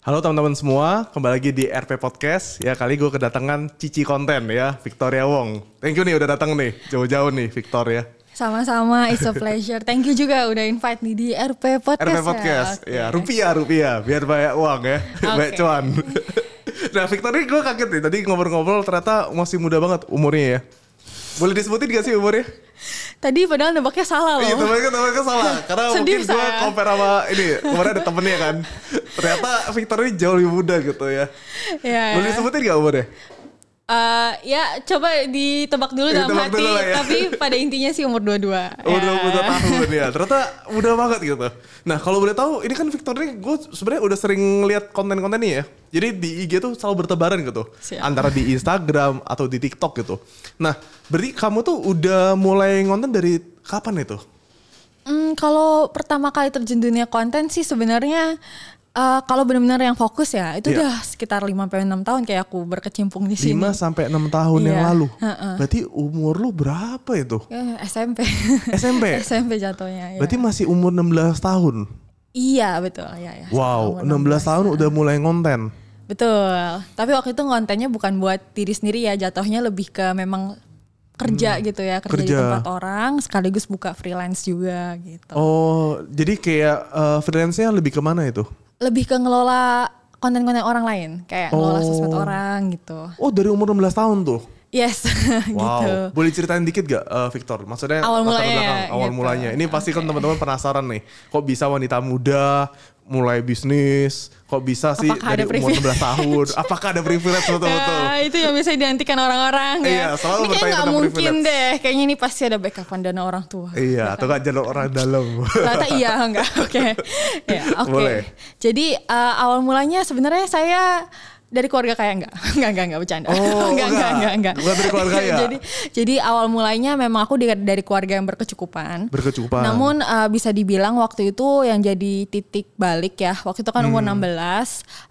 Halo teman-teman semua, kembali lagi di RP Podcast. Ya kali gue kedatangan Cici Konten ya, Victoria Wong. Thank you nih udah datang nih, jauh-jauh nih Victoria. Sama-sama, it's a pleasure. Thank you juga udah invite nih di RP Podcast. RP ya. Podcast, ya, okay. ya rupiah rupiah, biar banyak uang ya, okay. banyak cuan. nah Victoria gue kaget nih, tadi ngobrol-ngobrol ternyata masih muda banget umurnya ya. Boleh disebutin gak sih umurnya? tadi padahal nebaknya salah iya, loh. Iya, nebaknya, nebaknya salah. Karena Sedih, mungkin gue compare sama ini, kemarin ada temennya kan. Ternyata Victor ini jauh lebih muda gitu ya. Iya. Boleh sebutin gak umurnya? Uh, ya coba ditebak dulu iya, ditebak dalam hati dulu ya. tapi pada intinya sih umur 22 umur ya. 22 tahun ya ternyata udah banget gitu nah kalau boleh tahu ini kan Victor ini gue sebenarnya udah sering lihat konten-konten ini ya jadi di IG tuh selalu bertebaran gitu Siap. antara di Instagram atau di TikTok gitu nah berarti kamu tuh udah mulai ngonten dari kapan itu? Hmm, kalau pertama kali terjun dunia konten sih sebenarnya Uh, kalau benar-benar yang fokus ya, itu yeah. udah sekitar 5 sampai 6 tahun kayak aku berkecimpung di sini. 5 sampai 6 tahun yeah. yang iya. lalu. Uh -uh. Berarti umur lu berapa itu? Uh, eh, SMP. SMP. SMP jatuhnya. Iya. Berarti masih umur 16 tahun. Iya, betul. Ya, ya. Wow, 16, 16 tahun ya. udah mulai ngonten. Betul. Tapi waktu itu ngontennya bukan buat diri sendiri ya, jatuhnya lebih ke memang kerja hmm. gitu ya kerja, kerja di tempat orang sekaligus buka freelance juga gitu. Oh jadi kayak uh, freelance-nya lebih kemana itu? lebih ke ngelola konten-konten orang lain, kayak oh. ngelola sosmed oh. orang gitu. Oh, dari umur 16 tahun tuh. Yes, gitu. wow. gitu. Boleh ceritain dikit gak uh, Victor? Maksudnya awal mulanya, belakang, awal gitu. mulanya. Ini pasti okay. kan teman-teman penasaran nih, kok bisa wanita muda mulai bisnis kok bisa sih apakah dari umur 11 tahun apakah ada privilege betul-betul ya, itu yang biasa diantikan orang-orang ya iya, selalu ini kayak nggak mungkin deh kayaknya ini pasti ada backup kan dana orang tua iya atau nggak jalur orang dalam ternyata iya enggak oke okay. ya oke okay. jadi uh, awal mulanya sebenarnya saya dari keluarga kaya enggak? Enggak, enggak, enggak bercanda. Oh, enggak, enggak, enggak, enggak, enggak. Bukan dari keluarga kaya. jadi jadi awal mulainya memang aku dari, keluarga yang berkecukupan. Berkecukupan. Namun uh, bisa dibilang waktu itu yang jadi titik balik ya. Waktu itu kan hmm. umur 16,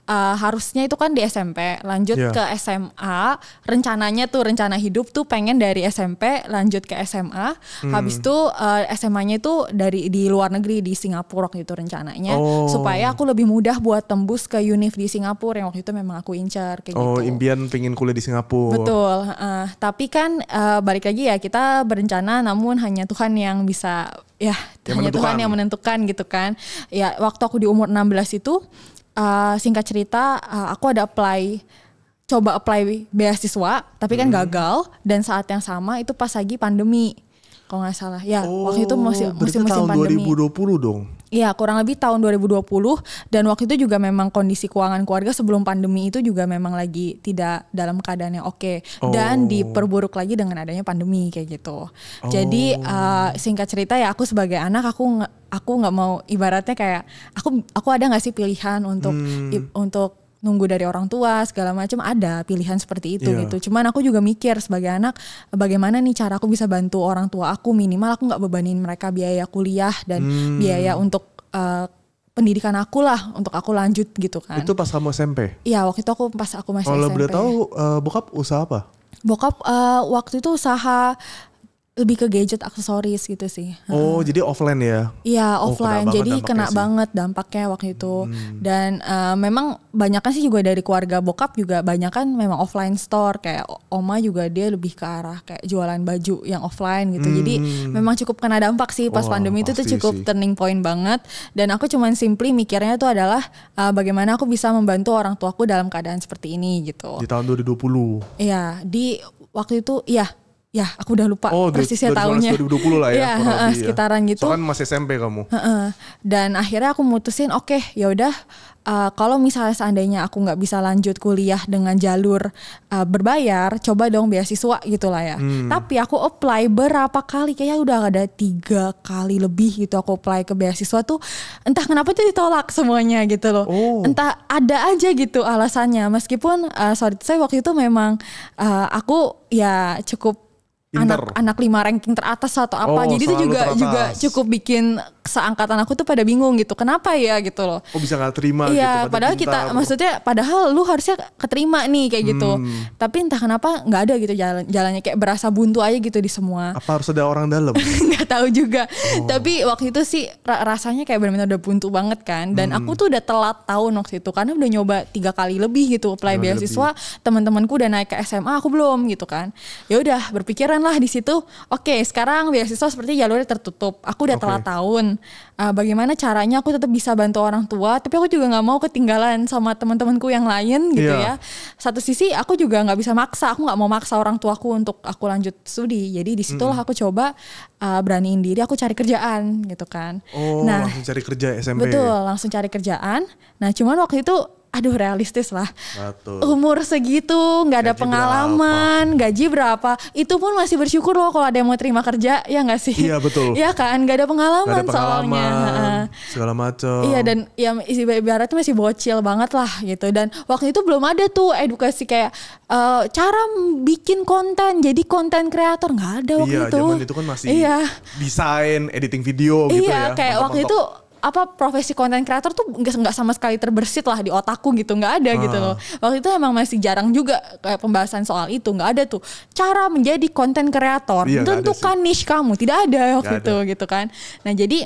uh, harusnya itu kan di SMP, lanjut yeah. ke SMA. Rencananya tuh rencana hidup tuh pengen dari SMP lanjut ke SMA. Hmm. Habis itu uh, eh, SMA-nya itu dari di luar negeri di Singapura waktu itu rencananya oh. supaya aku lebih mudah buat tembus ke univ di Singapura yang waktu itu memang aku aku incar kayak oh, gitu. Oh, impian pengen kuliah di Singapura. Betul. Uh, tapi kan uh, balik lagi ya kita berencana namun hanya Tuhan yang bisa ya yang hanya Tuhan yang menentukan gitu kan. Ya, waktu aku di umur 16 itu uh, singkat cerita uh, aku ada apply coba apply beasiswa tapi kan hmm. gagal dan saat yang sama itu pas lagi pandemi kalau nggak salah. Ya, oh, waktu itu masih oh, musim musim tahun pandemi. 2020 dong. Iya, kurang lebih tahun 2020 dan waktu itu juga memang kondisi keuangan keluarga sebelum pandemi itu juga memang lagi tidak dalam keadaan yang oke okay. oh. dan diperburuk lagi dengan adanya pandemi kayak gitu. Oh. Jadi uh, eh, singkat cerita ya aku sebagai anak aku aku nggak mau ibaratnya kayak aku aku ada nggak sih pilihan untuk hmm. untuk nunggu dari orang tua segala macam ada pilihan seperti itu yeah. gitu. Cuman aku juga mikir sebagai anak bagaimana nih cara aku bisa bantu orang tua aku minimal aku nggak bebanin mereka biaya kuliah dan hmm. biaya untuk uh, pendidikan aku lah untuk aku lanjut gitu kan. Itu pas kamu SMP? Iya waktu itu aku pas aku masih Kalau SMP. Kalau boleh tahu uh, bokap usaha apa? Bokap uh, waktu itu usaha lebih ke gadget aksesoris gitu sih. Oh, hmm. jadi offline ya? Iya, oh, offline. Oh, jadi kena sih. banget dampaknya waktu itu. Hmm. Dan uh, memang banyaknya sih juga dari keluarga bokap juga banyak kan memang offline store kayak oma juga dia lebih ke arah kayak jualan baju yang offline gitu. Hmm. Jadi memang cukup kena dampak sih pas oh, pandemi itu tuh cukup sih. turning point banget dan aku cuman simply mikirnya tuh adalah uh, bagaimana aku bisa membantu orang tuaku dalam keadaan seperti ini gitu. Di tahun 2020. Iya, di waktu itu iya Ya, aku udah lupa oh, persisnya tahunnya. 2020 lah ya. Iya, ya uh, sekitaran ya. gitu. Soalnya kan masih SMP kamu. Uh-uh. Dan akhirnya aku mutusin, oke, okay, ya udah. Uh, kalau misalnya seandainya aku nggak bisa lanjut kuliah dengan jalur uh, berbayar, coba dong beasiswa gitu lah ya. Hmm. Tapi aku apply berapa kali, kayak udah ada tiga kali lebih gitu aku apply ke beasiswa tuh, entah kenapa tuh ditolak semuanya gitu loh. Oh. Entah ada aja gitu alasannya. Meskipun, uh, sorry, saya waktu itu memang uh, aku ya cukup anak anak lima ranking teratas atau apa. Oh, Jadi itu juga teratas. juga cukup bikin seangkatan aku tuh pada bingung gitu. Kenapa ya gitu loh. Oh bisa nggak terima gitu, iya, gitu. padahal pintar. kita maksudnya padahal lu harusnya keterima nih kayak gitu. Hmm. Tapi entah kenapa nggak ada gitu jalan jalannya kayak berasa buntu aja gitu di semua. Apa harus ada orang dalam? nggak tahu juga. Oh. Tapi waktu itu sih rasanya kayak benar-benar udah buntu banget kan. Dan hmm. aku tuh udah telat tahun waktu itu karena udah nyoba tiga kali lebih gitu apply beasiswa. Teman-temanku udah naik ke SMA, aku belum gitu kan. Ya udah berpikiran lah di situ oke okay, sekarang beasiswa seperti jalurnya tertutup aku udah okay. telat tahun uh, bagaimana caranya aku tetap bisa bantu orang tua tapi aku juga nggak mau ketinggalan sama teman-temanku yang lain gitu yeah. ya satu sisi aku juga nggak bisa maksa aku nggak mau maksa orang tuaku untuk aku lanjut studi jadi disitulah mm -hmm. aku coba uh, beraniin diri aku cari kerjaan gitu kan oh nah langsung cari kerja SMP betul langsung cari kerjaan nah cuman waktu itu aduh realistis lah. Betul. Umur segitu nggak ada pengalaman, berapa? gaji berapa, itu pun masih bersyukur loh kalau ada yang mau terima kerja, ya nggak sih? Iya betul. Iya kan, nggak ada pengalaman, gak ada pengalaman soalnya. Segala macam. Iya dan ya itu masih bocil banget lah gitu dan waktu itu belum ada tuh edukasi kayak uh, cara bikin konten, jadi konten kreator nggak ada waktu iya, itu. Iya, zaman itu kan masih iya. desain, editing video gitu iya, ya. Iya, kayak waktu itu apa profesi konten kreator tuh nggak sama sekali terbersit lah di otakku gitu nggak ada hmm. gitu ah. loh waktu itu emang masih jarang juga kayak pembahasan soal itu nggak ada tuh cara menjadi konten kreator iya, tentukan niche kamu tidak ada waktu gak itu ada. gitu kan nah jadi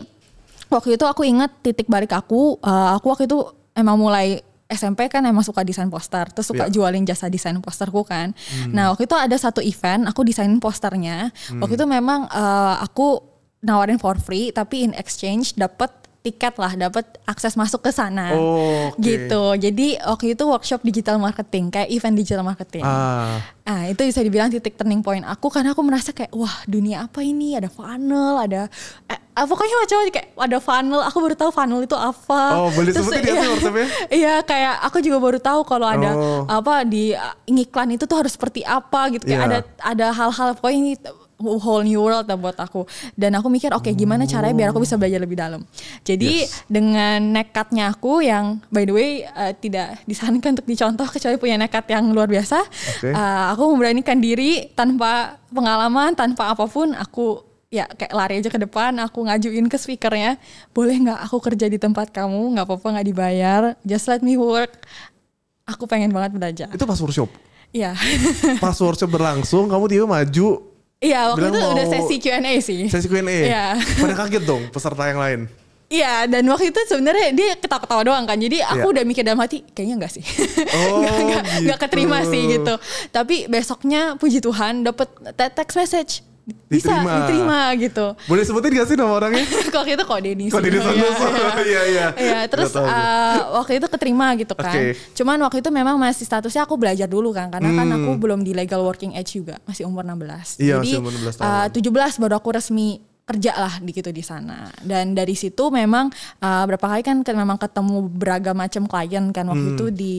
waktu itu aku ingat titik balik aku uh, aku waktu itu emang mulai SMP kan emang suka desain poster, terus suka yeah. jualin jasa desain posterku kan. Hmm. Nah waktu itu ada satu event, aku desain posternya. Hmm. Waktu itu memang uh, aku nawarin for free, tapi in exchange dapat tiket lah, dapat akses masuk ke sana. Oh, okay. Gitu. Jadi waktu itu workshop digital marketing, kayak event digital marketing. Ah. Nah, itu bisa dibilang titik turning point aku karena aku merasa kayak wah, dunia apa ini? Ada funnel, ada eh, ah, pokoknya macam-macam kayak ada funnel. Aku baru tahu funnel itu apa. Oh, boleh Terus, iya, Iya, kayak aku juga baru tahu kalau ada oh. apa di eh, iklan itu tuh harus seperti apa gitu. Kayak yeah. ada ada hal-hal pokoknya ini whole new world lah buat aku. Dan aku mikir oke okay, gimana caranya biar aku bisa belajar lebih dalam. Jadi yes. dengan nekatnya aku yang by the way uh, tidak disarankan untuk dicontoh kecuali punya nekat yang luar biasa. Okay. Uh, eh, aku memberanikan diri tanpa pengalaman, tanpa apapun aku ya kayak lari aja ke depan aku ngajuin ke speakernya boleh nggak aku kerja di tempat kamu nggak apa-apa nggak dibayar just let me work aku pengen banget belajar itu pas workshop Iya. pas workshop berlangsung kamu tiba maju Iya, waktu itu udah sesi Q&A sih. Sesi Q&A. Iya. Pada kaget dong peserta yang lain. Iya, dan waktu itu sebenarnya dia ketawa-ketawa doang kan. Jadi aku ya. udah mikir dalam hati, kayaknya enggak sih. Oh, gak, gak, gitu. gak keterima sih gitu. gitu. Tapi besoknya puji Tuhan dapet text message bisa diterima, gitu. Boleh sebutin gak sih nama orangnya? Kalau itu kok Denny Kok Denny Santoso. Iya iya. Iya, terus uh, waktu itu keterima gitu kan. Okay. Cuman waktu itu memang masih statusnya aku belajar dulu kan karena hmm. kan aku hmm. belum di legal working age juga, masih umur 16. Iya, Jadi, masih umur 16 tahun. Eh, uh, 17 baru aku resmi kerja lah di gitu di sana dan dari situ memang uh, berapa kali kan memang ketemu beragam macam klien kan waktu hmm. itu di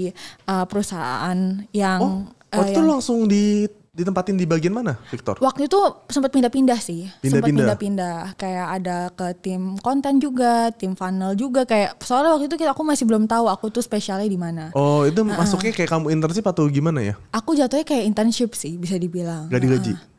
uh, perusahaan yang oh, waktu uh, itu langsung di ditempatin di bagian mana, Victor? Waktu itu sempat pindah-pindah sih. Sempat pindah-pindah. Kayak ada ke tim konten juga, tim funnel juga kayak soalnya waktu itu kita aku masih belum tahu aku tuh spesialnya di mana. Oh, itu uh -uh. masuknya kayak kamu internship atau gimana ya? Aku jatuhnya kayak internship sih bisa dibilang. Gak digaji. -uh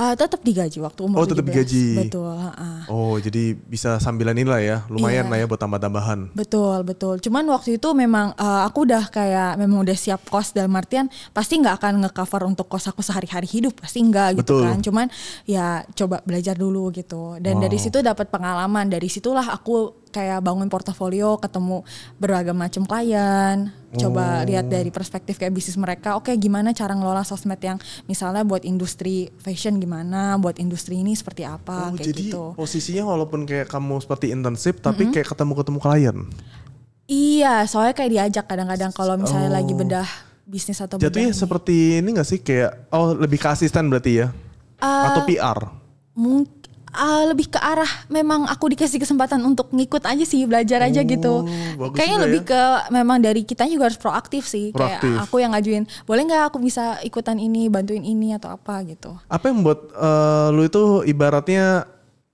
Uh, eh, tetap digaji waktu umur. Oh, tetap digaji. Betul. Uh. Oh, jadi bisa sambilan lah ya, lumayan yeah. lah ya buat tambah-tambahan. Betul, betul. Cuman waktu itu memang uh, aku udah kayak memang udah siap kos dalam artian pasti nggak akan ngecover untuk kos aku sehari-hari hidup pasti nggak gitu kan. Cuman ya coba belajar dulu gitu. Dan wow. dari situ dapat pengalaman. Dari situlah aku kayak bangun portofolio, ketemu beragam macam klien, hmm. coba oh. lihat dari perspektif kayak bisnis mereka, oke okay, gimana cara ngelola sosmed yang misalnya buat industri fashion gimana, buat industri ini seperti apa oh, kayak jadi gitu. posisinya walaupun kayak kamu seperti internship tapi mm -hmm. kayak ketemu-ketemu klien. Iya, soalnya kayak diajak kadang-kadang kalau misalnya oh. lagi bedah bisnis atau Jatuhnya seperti ini gak sih kayak oh lebih ke asisten berarti ya? Uh, atau PR? Mungkin uh, lebih ke arah memang aku dikasih kesempatan untuk ngikut aja sih belajar aja gitu. oh, gitu kayaknya lebih ya. ke memang dari kita juga harus proaktif sih proaktif. kayak aku yang ngajuin boleh nggak aku bisa ikutan ini bantuin ini atau apa gitu apa yang membuat uh, lu itu ibaratnya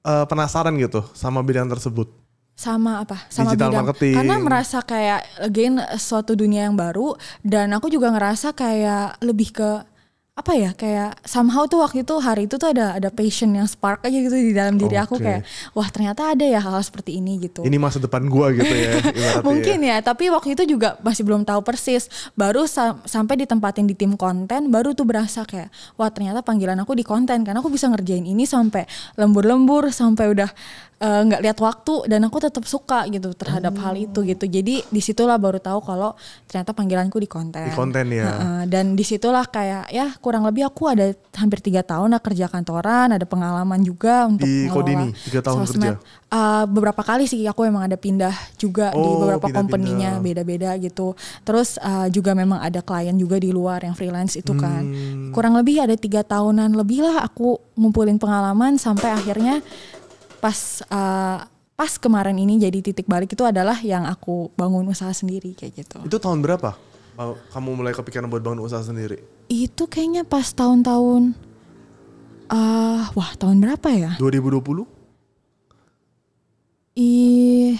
uh, penasaran gitu sama bidang tersebut sama apa sama digital bidang marketing. karena merasa kayak again suatu dunia yang baru dan aku juga ngerasa kayak lebih ke apa ya kayak somehow tuh waktu itu hari itu tuh ada ada passion yang spark aja gitu di dalam diri okay. aku kayak wah ternyata ada ya hal-hal seperti ini gitu ini masa depan gua gitu ya, ya. mungkin ya. ya tapi waktu itu juga masih belum tahu persis baru sam sampai ditempatin di tim konten baru tuh berasa kayak wah ternyata panggilan aku di konten karena aku bisa ngerjain ini sampai lembur-lembur sampai udah Eh, nggak uh, lihat waktu dan aku tetap suka gitu terhadap oh. hal hmm. itu gitu jadi disitulah baru tahu kalau ternyata panggilanku di konten di konten ya uh, dan disitulah kayak ya kurang lebih aku ada hampir tiga tahun lah kerja kantoran ada pengalaman juga untuk di Kodini tiga tahun sosmed. kerja uh, beberapa kali sih aku emang ada pindah juga oh, di beberapa company beda-beda gitu terus uh, juga memang ada klien juga di luar yang freelance itu kan hmm. kurang lebih ada tiga tahunan lebih lah aku ngumpulin pengalaman sampai akhirnya pas uh, pas kemarin ini jadi titik balik itu adalah yang aku bangun usaha sendiri kayak gitu. Itu tahun berapa? Kamu mulai kepikiran buat bangun usaha sendiri? Itu kayaknya pas tahun-tahun uh, wah tahun berapa ya? 2020? Ih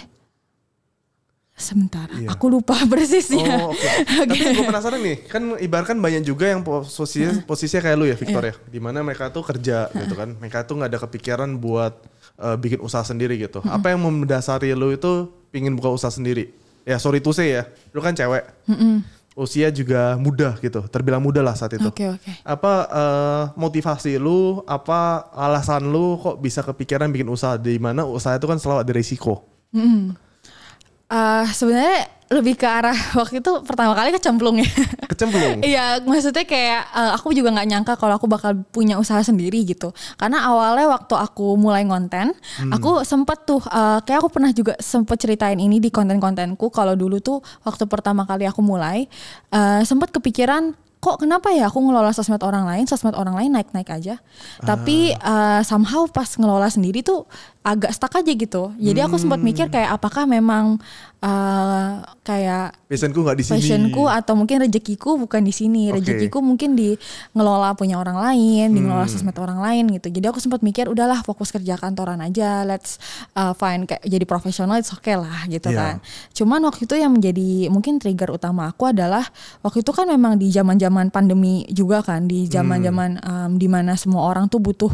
sebentar, iya. aku lupa persisnya. Oh, okay. okay. Tapi gue penasaran nih, kan ibaratkan banyak juga yang posisi posisinya kayak lu ya Victor yeah. dimana mereka tuh kerja gitu kan, mereka tuh nggak ada kepikiran buat uh, bikin usaha sendiri gitu. -hmm. Apa yang mendasari lu itu pingin buka usaha sendiri? Ya sorry tuh sih ya, lu kan cewek. Mm Usia juga muda gitu, terbilang muda lah saat itu. Okay, okay. Apa uh, motivasi lu, apa alasan lu kok bisa kepikiran bikin usaha di mana usaha itu kan selalu ada risiko. Mm -hmm. Uh, sebenarnya lebih ke arah waktu itu pertama kali kecemplung ya. Kecemplung. Iya, maksudnya kayak uh, aku juga nggak nyangka kalau aku bakal punya usaha sendiri gitu. Karena awalnya waktu aku mulai konten, hmm. aku sempet tuh uh, kayak aku pernah juga sempet ceritain ini di konten-kontenku kalau dulu tuh waktu pertama kali aku mulai uh, sempet kepikiran kok kenapa ya aku ngelola sosmed orang lain, sosmed orang lain naik-naik aja. Ah. Tapi uh, eh, somehow pas ngelola sendiri tuh agak stuck aja gitu. Jadi hmm. aku sempat mikir kayak apakah memang uh, kayak passionku nggak di sini. Passionku atau mungkin rezekiku bukan di sini. Okay. mungkin di ngelola punya orang lain, di ngelola hmm. sosmed orang lain gitu. Jadi aku sempat mikir udahlah fokus kerja kantoran aja. Let's uh, find kayak jadi profesional it's okay lah gitu yeah. kan. Cuman waktu itu yang menjadi mungkin trigger utama aku adalah waktu itu kan memang di zaman-zaman pandemi juga kan di hmm. zaman-zaman hmm. um, dimana semua orang tuh butuh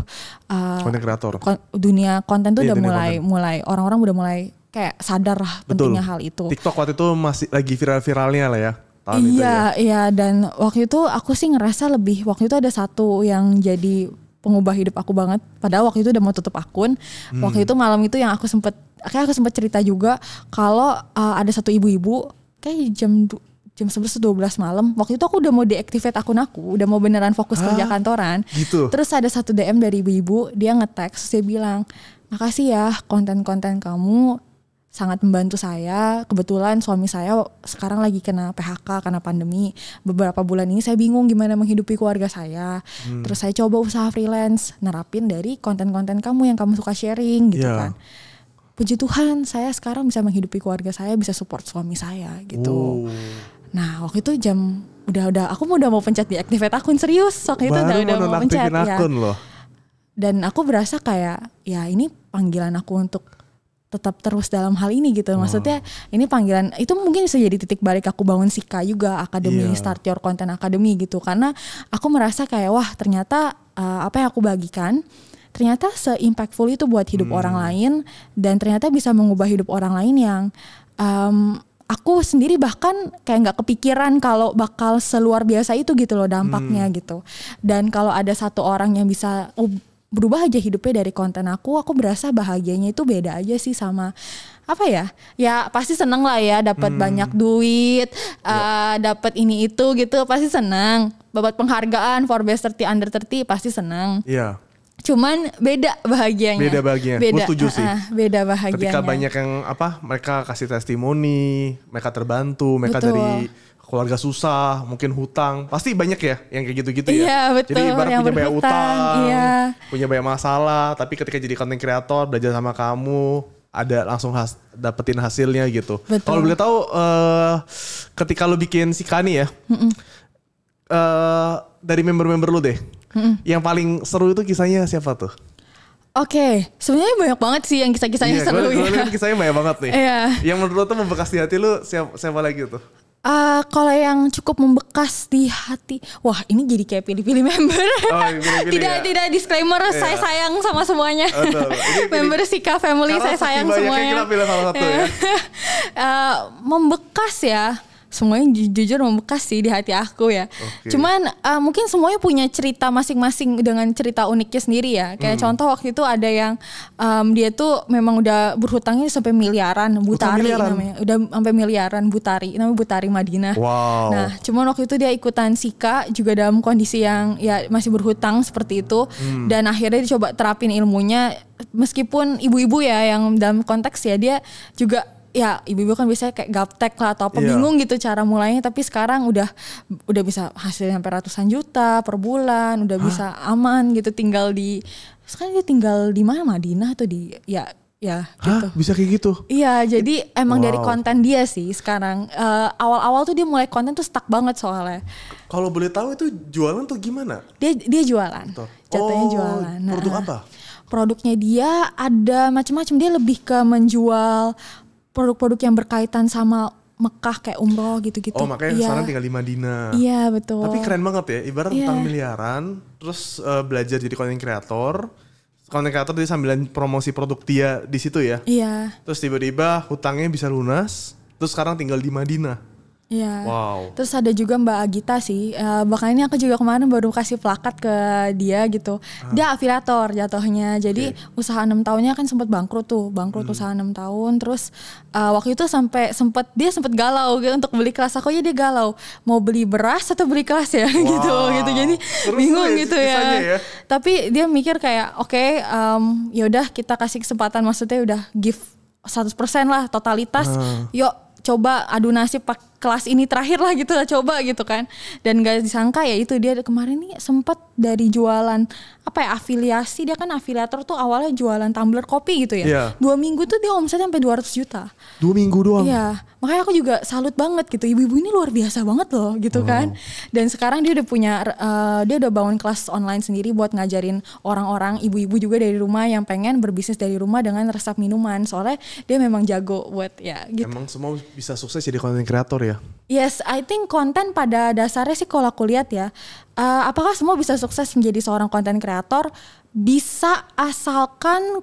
uh, kreator. Kon dunia konten tuh yeah, udah mulai konten. mulai orang-orang udah mulai kayak sadar lah Betul. pentingnya hal itu. TikTok waktu itu masih lagi viral-viralnya lah ya. Tahun iya, itu ya. iya dan waktu itu aku sih ngerasa lebih waktu itu ada satu yang jadi pengubah hidup aku banget. Padahal waktu itu udah mau tutup akun. Hmm. Waktu itu malam itu yang aku sempet kayak aku sempet cerita juga kalau uh, ada satu ibu-ibu kayak jam jam sebelas dua belas malam. Waktu itu aku udah mau deactivate akun aku, udah mau beneran fokus Hah? kerja kantoran. Gitu. Terus ada satu DM dari ibu-ibu, dia ngetek, dia bilang, "Makasih ya konten-konten kamu sangat membantu saya. Kebetulan suami saya sekarang lagi kena PHK karena pandemi. Beberapa bulan ini saya bingung gimana menghidupi keluarga saya. Hmm. Terus saya coba usaha freelance, nerapin dari konten-konten kamu yang kamu suka sharing gitu yeah. kan. Puji Tuhan, saya sekarang bisa menghidupi keluarga saya, bisa support suami saya gitu. Oh. Nah, waktu itu jam udah udah aku udah mau pencet di activate akun serius. Waktu itu udah udah mau pencet iya. akun ya. Loh. Dan aku berasa kayak ya ini panggilan aku untuk tetap terus dalam hal ini gitu. Hmm. Maksudnya oh. ini panggilan itu mungkin bisa jadi titik balik aku bangun Sika juga Akademi yeah. Start Your Content Academy gitu. Karena aku merasa kayak wah ternyata uh, apa yang aku bagikan ternyata se-impactful itu buat hidup hmm. orang lain dan ternyata bisa mengubah hidup orang lain yang um, aku sendiri bahkan kayak nggak kepikiran kalau bakal seluar biasa itu gitu loh dampaknya hmm. gitu. Dan kalau ada satu orang yang bisa berubah aja hidupnya dari konten aku aku berasa bahagianya itu beda aja sih sama apa ya ya pasti seneng lah ya dapat hmm. banyak duit yeah. Ya. uh, dapat ini itu gitu pasti seneng dapat penghargaan for best 30 under 30 pasti seneng iya cuman beda bahagianya beda bahagianya beda, setuju sih uh, beda bahagianya ketika banyak yang apa mereka kasih testimoni mereka terbantu mereka Betul. dari keluarga susah, mungkin hutang, pasti banyak ya yang kayak gitu-gitu ya. Iya betul. Jadi ibarat punya banyak utang, iya. punya banyak masalah, tapi ketika jadi konten kreator belajar sama kamu, ada langsung has, dapetin hasilnya gitu. Kalau boleh tahu, uh, ketika lu bikin si Kani ya, Uh, dari member-member lu deh, mm -mm. yang paling seru itu kisahnya siapa tuh? Oke, okay. sebenarnya banyak banget sih yang kisah-kisahnya yeah, seru gue, ya. Gue kisahnya banyak banget nih. Iya. Yang menurut lo tuh membekas di hati lu siapa, siapa lagi tuh? Uh, kalau yang cukup membekas di hati, wah ini jadi kayak pilih-pilih member. Oh, iya, pilih -pilih tidak ya? tidak disclaimer, yeah. saya sayang sama semuanya. Oh, ini, member Sika Family saya sayang semuanya. Kita pilih salah satu ya. uh, membekas ya semuanya ju jujur membekas sih di hati aku ya. Okay. Cuman uh, mungkin semuanya punya cerita masing-masing dengan cerita uniknya sendiri ya. Kayak hmm. contoh waktu itu ada yang um, dia tuh memang udah berhutangnya sampai miliaran oh, Butari miliaran. namanya. Udah sampai miliaran Butari, namanya Butari Madinah. Wow. Nah, cuman waktu itu dia ikutan Sika juga dalam kondisi yang ya masih berhutang seperti itu hmm. dan akhirnya dicoba terapin ilmunya meskipun ibu-ibu ya yang dalam konteks ya dia juga ya ibu-ibu kan biasanya kayak gaptek lah atau apa yeah. bingung gitu cara mulainya tapi sekarang udah udah bisa hasilnya sampai ratusan juta per bulan udah Hah? bisa aman gitu tinggal di sekarang dia tinggal di mana Madinah atau di ya ya Hah? Gitu. bisa kayak gitu iya jadi emang wow. dari konten dia sih sekarang awal eh, awal-awal tuh dia mulai konten tuh stuck banget soalnya kalau boleh tahu itu jualan tuh gimana dia dia jualan contohnya jatuhnya oh, jualan nah, produk apa produknya dia ada macam-macam dia lebih ke menjual produk-produk yang berkaitan sama Mekah kayak umroh gitu-gitu. Oh makanya yeah. sekarang tinggal di Madinah. Iya betul. Tapi keren banget ya, ibarat yeah. tentang iya. miliaran, terus uh, belajar jadi content creator, content creator jadi sambilan promosi produk dia di situ ya. Iya. Terus tiba-tiba hutangnya bisa lunas, terus sekarang tinggal di Madinah. Iya. Wow. Terus ada juga Mbak Agita sih. Uh, bahkan ini aku juga kemarin baru kasih plakat ke dia gitu. Ah. Dia afiliator jatuhnya. Jadi okay. usaha enam tahunnya kan sempat bangkrut tuh, bangkrut hmm. usaha enam tahun. Terus uh, waktu itu sampai sempat dia sempat galau gitu untuk beli kelas aku ya dia galau. Mau beli beras atau beli kelas ya wow. gitu gitu. Jadi Terus bingung ya, gitu ya. ya. Tapi dia mikir kayak oke okay, um, yaudah kita kasih kesempatan maksudnya udah give 100% lah totalitas. Ah. Yuk coba adu nasib pak kelas ini terakhir lah gitu lah coba gitu kan dan gak disangka ya itu dia kemarin nih sempat dari jualan apa ya afiliasi dia kan afiliator tuh awalnya jualan tumbler kopi gitu ya yeah. dua minggu tuh dia omsetnya sampai 200 juta dua minggu doang Iya makanya aku juga salut banget gitu ibu-ibu ini luar biasa banget loh gitu oh. kan dan sekarang dia udah punya uh, dia udah bangun kelas online sendiri buat ngajarin orang-orang ibu-ibu juga dari rumah yang pengen berbisnis dari rumah dengan resep minuman soalnya dia memang jago buat ya gitu emang semua bisa sukses jadi konten kreator ya ya? Yes, I think konten pada dasarnya sih kalau aku lihat ya, uh, apakah semua bisa sukses menjadi seorang konten kreator? Bisa asalkan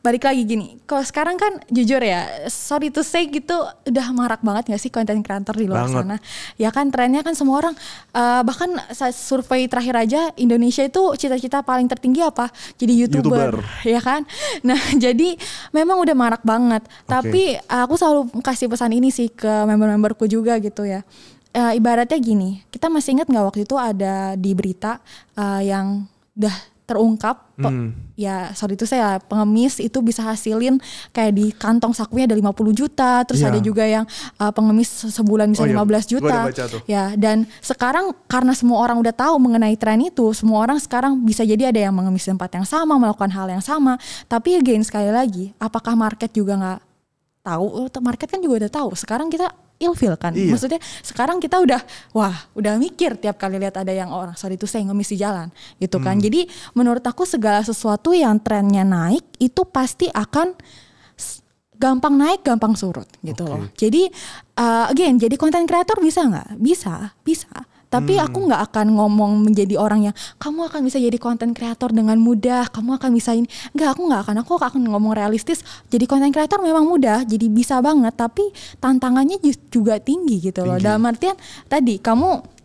balik lagi gini kalau sekarang kan jujur ya sorry to say gitu udah marak banget gak sih konten kreator di luar banget. sana ya kan trennya kan semua orang uh, bahkan survei terakhir aja Indonesia itu cita-cita paling tertinggi apa jadi youtuber, YouTuber. ya kan nah jadi memang udah marak banget okay. tapi eh, aku selalu kasih pesan ini sih ke member-memberku juga gitu ya uh, ibaratnya gini kita masih ingat nggak waktu itu ada di berita uh, yang udah terungkap hmm. ya sorry itu saya pengemis itu bisa hasilin kayak di kantong sakunya ada 50 juta terus yeah. ada juga yang uh, pengemis sebulan bisa oh, 15 iya. juta ya dan sekarang karena semua orang udah tahu mengenai tren itu semua orang sekarang bisa jadi ada yang mengemis tempat yang sama melakukan hal yang sama tapi again sekali lagi apakah market juga nggak tahu oh, market kan juga udah tahu sekarang kita ilfil kan. Iya. Maksudnya sekarang kita udah wah, udah mikir tiap kali lihat ada yang orang oh, sorry itu saya ngemis di jalan gitu kan. Hmm. Jadi menurut aku segala sesuatu yang trennya naik itu pasti akan gampang naik gampang surut gitu okay. loh. Jadi uh, again jadi konten kreator bisa nggak? Bisa, bisa tapi hmm. aku nggak akan ngomong menjadi orang yang kamu akan bisa jadi konten kreator dengan mudah, kamu akan bisa ini. Nggak, aku nggak akan. Aku akan ngomong realistis. Jadi konten kreator memang mudah, jadi bisa banget. Tapi tantangannya juga tinggi gitu loh. Dalam artian tadi kamu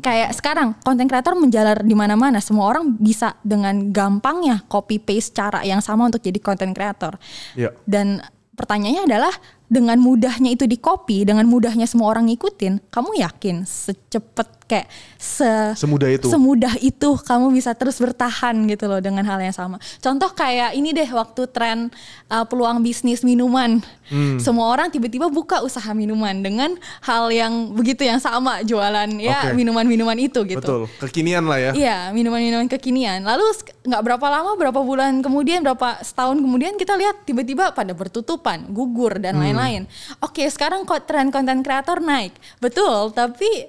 kayak sekarang konten kreator menjalar di mana-mana semua orang bisa dengan gampangnya copy paste cara yang sama untuk jadi konten kreator ya. dan pertanyaannya adalah dengan mudahnya itu di copy dengan mudahnya semua orang ngikutin kamu yakin secepat kayak se semudah itu semudah itu kamu bisa terus bertahan gitu loh dengan hal yang sama contoh kayak ini deh waktu tren uh, peluang bisnis minuman hmm. semua orang tiba-tiba buka usaha minuman dengan hal yang begitu yang sama jualan ya minuman minuman-minuman itu gitu betul kekinian lah ya iya minuman-minuman kekinian lalu nggak berapa lama berapa bulan kemudian berapa setahun kemudian kita lihat tiba-tiba pada bertutupan gugur dan hmm. lain-lain hmm. oke okay, sekarang tren konten kreator naik betul tapi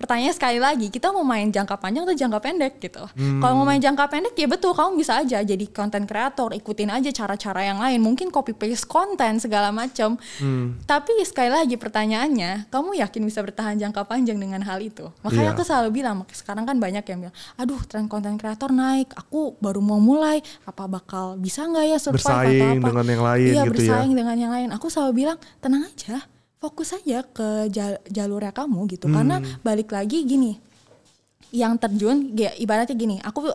pertanyaan sekali lagi kita mau main jangka panjang atau jangka pendek gitu hmm. kalau mau hmm. main jangka pendek ya betul kamu bisa aja jadi konten kreator ikutin aja cara-cara yang lain mungkin copy paste konten segala macam hmm. tapi sekali lagi pertanyaannya kamu yakin bisa bertahan jangka panjang dengan hal itu makanya yeah. aku selalu bilang sekarang kan banyak yang bilang aduh tren konten kreator naik aku baru mau mulai apa bakal bisa nggak ya survive bersaing atau apa dengan yang lain iya gitu ya? bersaing ya. dengan yang lain aku selalu bilang tenang aja fokus saja ke jal jalurnya kamu gitu hmm. karena balik lagi gini yang terjun ya, ibaratnya gini aku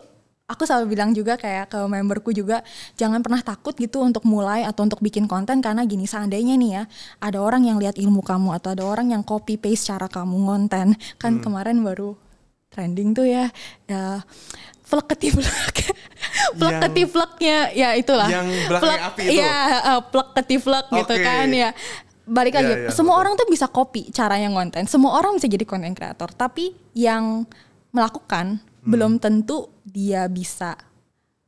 aku selalu bilang juga kayak ke memberku juga jangan pernah takut gitu untuk mulai atau untuk bikin konten karena gini seandainya nih ya ada orang yang lihat ilmu kamu atau ada orang yang copy paste cara kamu konten kan hmm. kemarin baru trending tuh ya ya vlog vlog keti vlognya ya itulah yang belakang api itu ya uh, keti vlog okay. gitu kan ya balik iya, lagi, yeah, yeah, semua betul. orang tuh bisa copy yang konten. Semua orang bisa jadi konten kreator, tapi yang melakukan hmm. belum tentu dia bisa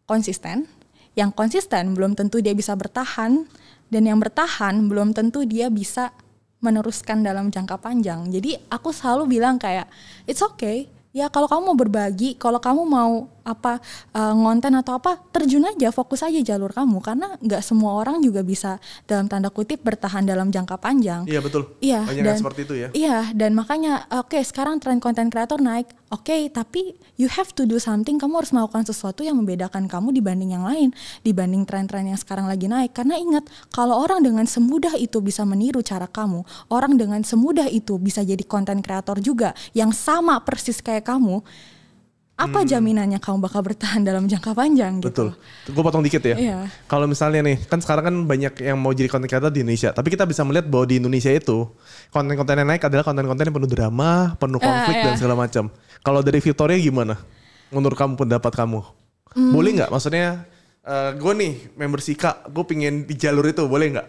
konsisten. Yang konsisten belum tentu dia bisa bertahan dan yang bertahan belum tentu dia bisa meneruskan dalam jangka panjang. Jadi aku selalu bilang kayak it's okay ya kalau kamu mau berbagi kalau kamu mau apa uh, ngonten atau apa terjun aja fokus aja jalur kamu karena nggak semua orang juga bisa dalam tanda kutip bertahan dalam jangka panjang iya betul iya dan, seperti itu ya iya dan makanya oke okay, sekarang tren konten kreator naik oke okay, tapi you have to do something kamu harus melakukan sesuatu yang membedakan kamu dibanding yang lain dibanding tren-tren yang sekarang lagi naik karena ingat kalau orang dengan semudah itu bisa meniru cara kamu orang dengan semudah itu bisa jadi konten kreator juga yang sama persis kayak kayak kamu, apa hmm. jaminannya kamu bakal bertahan dalam jangka panjang gitu. Betul. Gue potong dikit ya. yeah. Kalau misalnya nih, kan sekarang kan banyak yang mau jadi konten creator di Indonesia. Tapi kita bisa melihat bahwa di Indonesia itu konten-konten yang naik adalah konten-konten yang penuh drama, penuh ah, konflik uh, yeah. dan ya. segala macam. Kalau dari Victoria gimana? Menurut kamu pendapat kamu? Hmm. Boleh nggak? Maksudnya uh, eh, gue nih member Sika, gue pingin di jalur itu boleh nggak?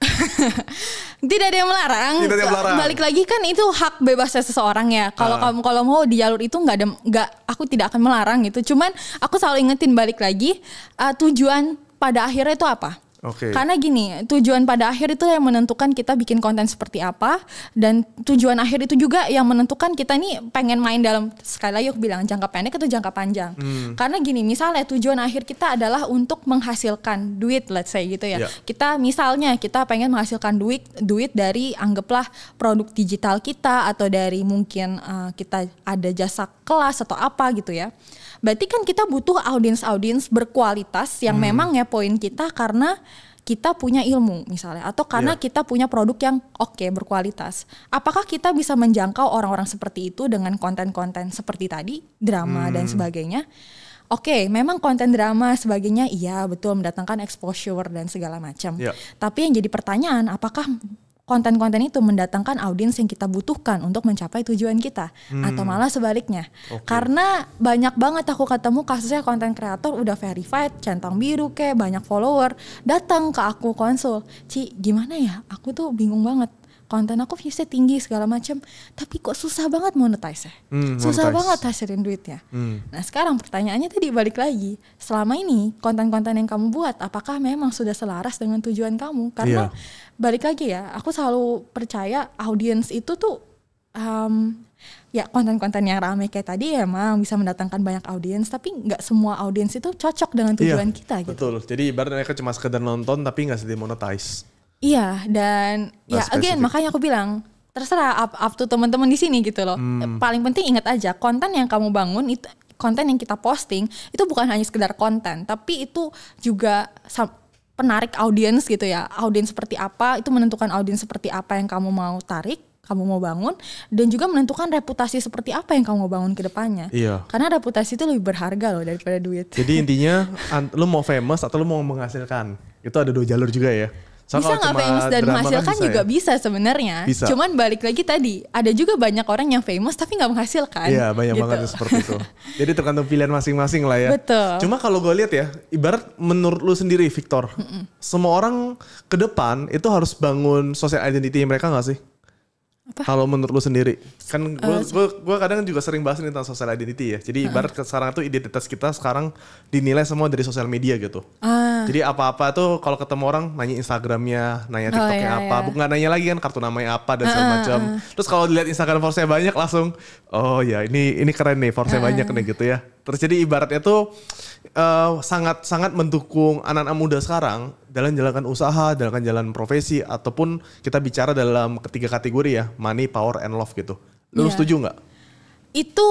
tidak ada yang melarang. Tidak ada yang melarang. Balik lagi kan itu hak bebasnya seseorang ya. Kalau uh. kamu kalau mau di jalur itu nggak ada nggak aku tidak akan melarang gitu. Cuman aku selalu ingetin balik lagi uh, tujuan pada akhirnya itu apa? Okay. Karena gini, tujuan pada akhir itu yang menentukan kita bikin konten seperti apa dan tujuan akhir itu juga yang menentukan kita nih pengen main dalam sekali lagi bilang jangka pendek atau jangka panjang. Hmm. Karena gini, misalnya tujuan akhir kita adalah untuk menghasilkan duit let's say gitu ya. Yeah. Kita misalnya kita pengen menghasilkan duit duit dari anggaplah produk digital kita atau dari mungkin uh, kita ada jasa kelas atau apa gitu ya. Berarti kan kita butuh audiens-audiens berkualitas yang hmm. memang ngepoin kita karena kita punya ilmu misalnya atau karena yeah. kita punya produk yang oke okay, berkualitas. Apakah kita bisa menjangkau orang-orang seperti itu dengan konten-konten seperti tadi, drama hmm. dan sebagainya? Oke, okay, memang konten drama sebagainya iya betul mendatangkan exposure dan segala macam. Yeah. Tapi yang jadi pertanyaan apakah konten-konten itu mendatangkan audiens yang kita butuhkan untuk mencapai tujuan kita hmm. atau malah sebaliknya okay. karena banyak banget aku ketemu kasusnya konten kreator udah verified centang biru kayak banyak follower datang ke aku konsul Ci gimana ya aku tuh bingung banget konten aku viewsnya tinggi segala macam tapi kok susah banget monetize mm, susah monetize. banget hasilin duitnya mm. nah sekarang pertanyaannya tadi balik lagi selama ini konten-konten yang kamu buat apakah memang sudah selaras dengan tujuan kamu karena yeah. balik lagi ya aku selalu percaya audiens itu tuh um, ya konten-konten yang ramai kayak tadi emang bisa mendatangkan banyak audiens tapi nggak semua audiens itu cocok dengan iya, tujuan iya, kita gitu. Betul. Jadi ibaratnya mereka cuma sekedar nonton tapi nggak sedih monetize. Iya, dan Not ya specific. again makanya aku bilang terserah up up to teman-teman di sini gitu loh. Hmm. Paling penting ingat aja konten yang kamu bangun itu konten yang kita posting itu bukan hanya sekedar konten, tapi itu juga penarik audiens gitu ya. Audiens seperti apa itu menentukan audiens seperti apa yang kamu mau tarik kamu mau bangun dan juga menentukan reputasi seperti apa yang kamu mau bangun ke depannya. Iya. Karena reputasi itu lebih berharga loh daripada duit. Jadi intinya lu mau famous atau lu mau menghasilkan. Itu ada dua jalur juga ya bisa nggak famous dan menghasilkan kan juga ya? bisa sebenarnya. Cuman balik lagi tadi ada juga banyak orang yang famous tapi nggak menghasilkan. Iya banyak gitu. banget seperti itu. Jadi tergantung pilihan masing-masing lah ya. Betul. Cuma kalau gue lihat ya, ibarat menurut lu sendiri Victor, mm -mm. semua orang ke depan itu harus bangun sosial identity mereka nggak sih? Kalau menurut lu sendiri, kan gue uh, gue kadang juga sering bahas tentang social identity ya. Jadi uh, ibarat sekarang tuh identitas kita sekarang dinilai semua dari sosial media gitu. Uh, Jadi apa-apa tuh kalau ketemu orang nanya Instagramnya, nanya oh, TikToknya iya, apa, iya. bukan nanya lagi kan kartu namanya apa dan segala macam. Uh, Terus kalau dilihat Instagram force-nya banyak langsung, oh ya ini ini keren nih force-nya uh, banyak nih gitu ya. Terus jadi ibaratnya tuh sangat-sangat eh, uh, mendukung anak-anak muda sekarang dalam jalankan usaha, dalam jalan profesi ataupun kita bicara dalam ketiga kategori ya, money, power, and love gitu. Lu yeah. setuju nggak? Itu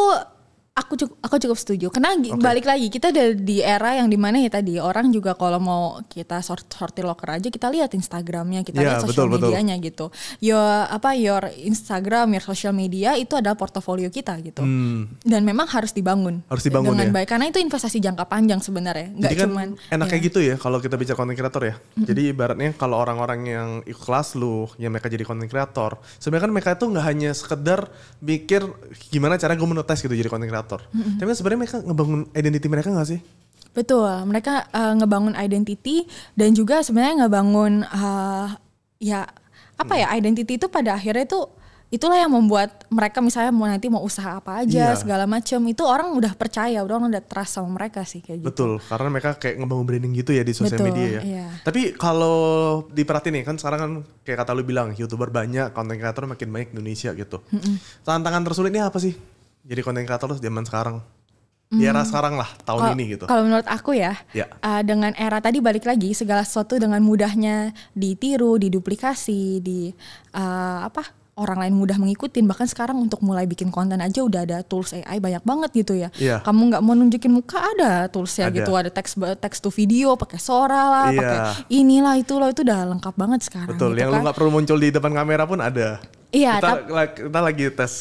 aku cukup aku cukup setuju karena okay. balik lagi kita ada di era yang dimana ya tadi orang juga kalau mau kita sort sortir locker aja kita lihat instagramnya kita yeah, lihat sosial medianya betul. gitu your apa your instagram your social media itu adalah portofolio kita gitu hmm. dan memang harus dibangun harus dibangun dengan ya? baik karena itu investasi jangka panjang sebenarnya nggak Jadi kan cuman enaknya ya. gitu ya kalau kita bicara konten kreator ya hmm jadi ibaratnya kalau orang-orang yang ikhlas lu yang mereka jadi konten kreator sebenarnya kan mereka itu nggak hanya sekedar mikir gimana cara gue menetes gitu jadi konten kreator aktor. Mm -hmm. Tapi kan sebenarnya mereka ngebangun identiti mereka gak sih? Betul, mereka uh, ngebangun identiti dan juga sebenarnya ngebangun uh, ya apa ya identiti itu pada akhirnya itu itulah yang membuat mereka misalnya mau nanti mau usaha apa aja iya. segala macam itu orang udah percaya udah orang udah trust sama mereka sih kayak gitu betul karena mereka kayak ngebangun branding gitu ya di sosial media ya iya. tapi kalau diperhatiin nih kan sekarang kan kayak kata lu bilang youtuber banyak konten kreator makin banyak Indonesia gitu mm -mm. tantangan tersulitnya apa sih jadi konten kreator tuh zaman sekarang? Di era hmm. sekarang lah, tahun kalo, ini gitu. Kalau menurut aku ya, ya. Uh, dengan era tadi balik lagi segala sesuatu dengan mudahnya ditiru, diduplikasi, di uh, apa orang lain mudah mengikutin bahkan sekarang untuk mulai bikin konten aja udah ada tools AI banyak banget gitu ya ya. kamu nggak mau nunjukin muka ada tools ya gitu ada teks teks to video pakai suara lah ya. pakai inilah itu itulah itu udah lengkap banget sekarang betul gitu yang kan. lu nggak perlu muncul di depan kamera pun ada Iya, kita, tapi, kita lagi tes.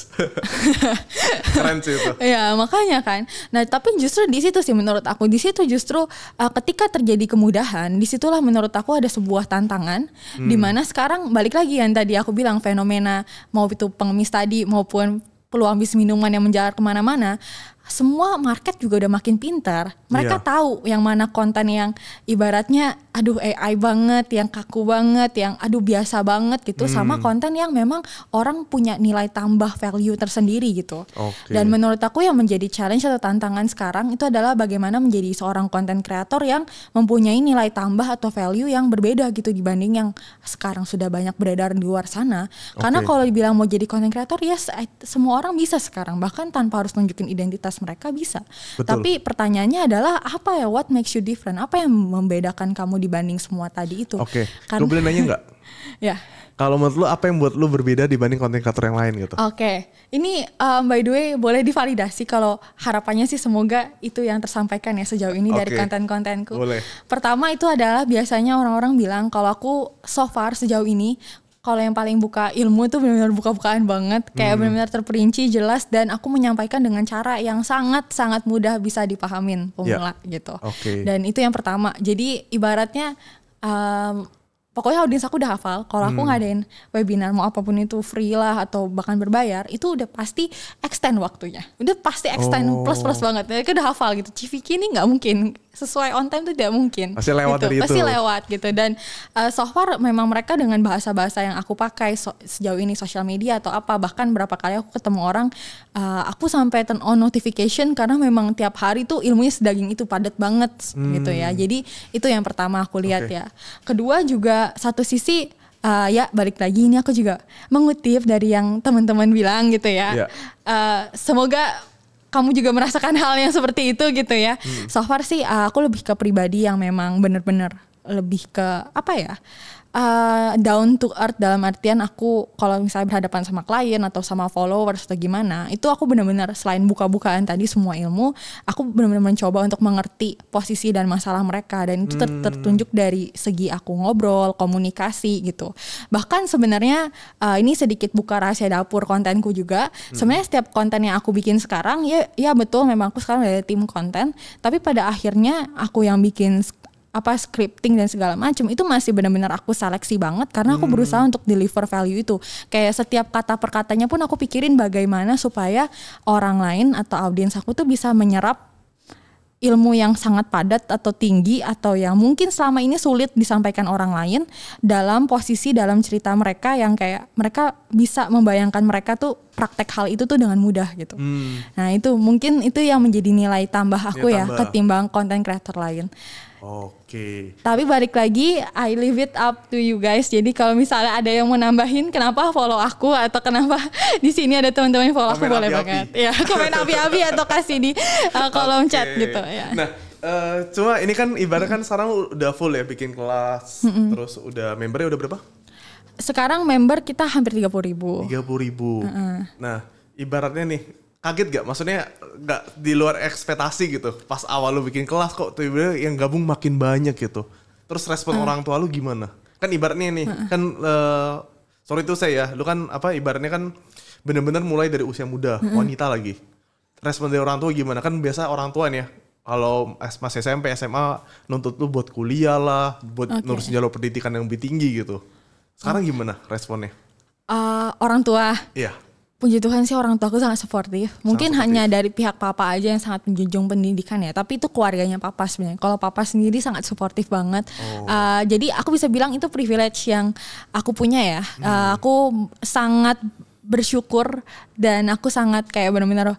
Keren sih itu. Iya, makanya kan. Nah, tapi justru di situ sih menurut aku di situ justru uh, ketika terjadi kemudahan, disitulah menurut aku ada sebuah tantangan hmm. di mana sekarang balik lagi yang tadi aku bilang fenomena mau itu pengemis tadi maupun peluang bis minuman yang menjalar kemana-mana semua market juga udah makin pintar. Mereka yeah. tahu yang mana konten yang ibaratnya aduh AI banget, yang kaku banget, yang aduh biasa banget gitu hmm. sama konten yang memang orang punya nilai tambah value tersendiri gitu. Okay. Dan menurut aku yang menjadi challenge atau tantangan sekarang itu adalah bagaimana menjadi seorang konten kreator yang mempunyai nilai tambah atau value yang berbeda gitu dibanding yang sekarang sudah banyak beredar di luar sana. Okay. Karena kalau dibilang mau jadi konten kreator, yes semua orang bisa sekarang bahkan tanpa harus nunjukin identitas mereka bisa. Betul. Tapi pertanyaannya adalah apa ya what makes you different? Apa yang membedakan kamu dibanding semua tadi itu? Oke. Okay. Kamu boleh nanya nggak? ya. Kalau menurut lu apa yang buat lu berbeda dibanding konten kreator yang lain gitu? Oke, okay. ini um, by the way boleh divalidasi kalau harapannya sih semoga itu yang tersampaikan ya sejauh ini okay. dari konten-kontenku. Boleh. Pertama itu adalah biasanya orang-orang bilang kalau aku so far sejauh ini kalau yang paling buka ilmu itu benar-benar buka-bukaan banget kayak hmm. benar-benar terperinci jelas dan aku menyampaikan dengan cara yang sangat sangat mudah bisa dipahamin pemula yeah. gitu okay. dan itu yang pertama jadi ibaratnya um, pokoknya audiens aku udah hafal kalau aku hmm. ngadain webinar mau apapun itu free lah atau bahkan berbayar itu udah pasti extend waktunya udah pasti extend oh. plus plus banget ya udah hafal gitu CVK ini nggak mungkin sesuai on time itu tidak mungkin. Pasti lewat gitu. dari Pasti itu. Pasti lewat gitu dan uh, so far memang mereka dengan bahasa-bahasa yang aku pakai so, sejauh ini sosial media atau apa bahkan berapa kali aku ketemu orang uh, aku sampai turn on notification karena memang tiap hari tuh ilmunya sedaging itu padat banget hmm. gitu ya. Jadi itu yang pertama aku lihat okay. ya. Kedua juga satu sisi uh, ya balik lagi ini aku juga mengutip dari yang teman-teman bilang gitu ya. Yeah. Ya. Uh, semoga kamu juga merasakan hal yang seperti itu gitu ya. Hmm. So far sih uh, aku lebih ke pribadi yang memang bener-bener lebih ke apa ya? Eh, down to earth dalam artian aku kalau misalnya berhadapan sama klien atau sama followers atau gimana itu aku benar-benar selain buka-bukaan tadi semua ilmu aku benar-benar mencoba untuk mengerti posisi dan masalah mereka dan itu ter hmm. tertunjuk dari segi aku ngobrol komunikasi gitu bahkan sebenarnya uh, ini sedikit buka rahasia dapur kontenku juga hmm. sebenarnya setiap konten yang aku bikin sekarang ya ya betul memang aku sekarang ada tim konten tapi pada akhirnya aku yang bikin apa scripting dan segala macam itu masih benar-benar aku seleksi banget karena aku hmm. berusaha untuk deliver value itu kayak setiap kata perkatanya pun aku pikirin bagaimana supaya orang lain atau audiens aku tuh bisa menyerap ilmu yang sangat padat atau tinggi atau yang mungkin selama ini sulit disampaikan orang lain dalam posisi dalam cerita mereka yang kayak mereka bisa membayangkan mereka tuh praktek hal itu tuh dengan mudah gitu. Hmm. Nah itu mungkin itu yang menjadi nilai tambah aku ya, ya ketimbang konten kreator lain. Oke. Tapi balik lagi, I leave it up to you guys. Jadi kalau misalnya ada yang mau nambahin, kenapa follow aku atau kenapa di sini ada teman-teman yang follow komen aku boleh banget. Ya, komen api-api atau kasih di uh, kolom okay. chat gitu. Ya. Nah, uh, cuma ini kan ibarat kan sekarang udah full ya bikin kelas, mm-hmm. terus udah membernya udah berapa? Sekarang member kita hampir tiga puluh ribu. Tiga puluh ribu. Mm-hmm. Nah, ibaratnya nih kaget gak? Maksudnya gak di luar ekspektasi gitu. Pas awal lu bikin kelas kok tiba-tiba yang gabung makin banyak gitu. Terus respon uh. orang tua lu gimana? Kan ibaratnya nih, uh. kan uh, sorry itu saya ya, lu kan apa ibaratnya kan bener-bener mulai dari usia muda, uh. wanita lagi. Respon dari orang tua gimana? Kan biasa orang tua nih ya, kalau mas SMP SMA nuntut lu buat kuliah lah buat okay. nurusin jalur pendidikan yang lebih tinggi gitu sekarang gimana responnya uh, orang tua iya puji Tuhan sih orang tuaku sangat suportif. Mungkin sangat hanya dari pihak papa aja yang sangat menjunjung pendidikan ya, tapi itu keluarganya papa sebenarnya. Kalau papa sendiri sangat suportif banget. Oh. Uh, jadi aku bisa bilang itu privilege yang aku punya ya. Eh, hmm. Uh, aku sangat bersyukur dan aku sangat kayak benar-benar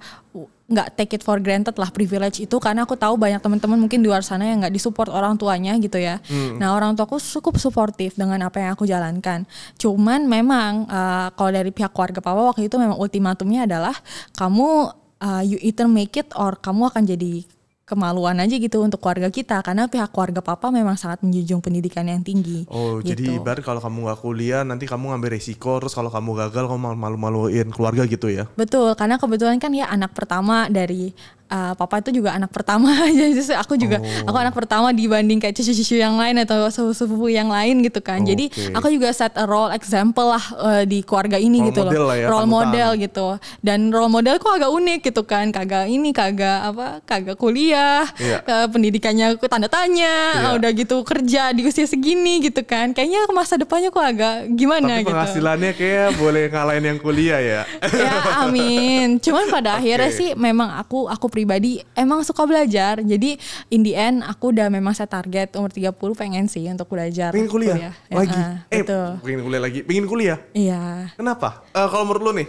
nggak take it for granted lah privilege itu karena aku tahu banyak teman-teman mungkin di luar sana yang nggak disupport orang tuanya gitu ya. Hmm. Nah orang tuaku cukup suportif dengan apa yang aku jalankan. Cuman memang uh, kalau dari pihak keluarga papa waktu itu memang ultimatumnya adalah kamu uh, you either make it or kamu akan jadi kemaluan aja gitu untuk keluarga kita karena pihak keluarga papa memang sangat menjunjung pendidikan yang tinggi. Oh, gitu. jadi ibarat kalau kamu nggak kuliah nanti kamu ngambil resiko terus kalau kamu gagal kamu malu-maluin keluarga gitu ya. Betul, karena kebetulan kan ya anak pertama dari uh, papa itu juga anak pertama jadi aku juga oh. aku anak pertama dibanding kayak cucu-cucu yang lain atau sepupu-sepupu yang lain gitu kan. Okay. Jadi aku juga set a role example lah uh, di keluarga ini role gitu loh. Lah ya, role model model gitu. Dan role model kok agak unik gitu kan. Kagak ini kagak apa kagak kuliah, yeah. Iya. uh, pendidikannya aku tanda tanya, yeah. Iya. udah gitu kerja di usia segini gitu kan. Kayaknya masa depannya kok agak gimana Tapi gitu. penghasilannya kayak boleh ngalahin yang kuliah ya. ya amin. Cuman pada okay. akhirnya sih memang aku aku pribadi emang suka belajar. Jadi in the end aku udah memang saya target umur 30 pengen sih untuk belajar. Pengen kuliah, kuliah. Ya, lagi. Uh, eh, betul. pengen kuliah lagi. Pengen kuliah. Iya. Kenapa? Uh, kalau menurut lu nih,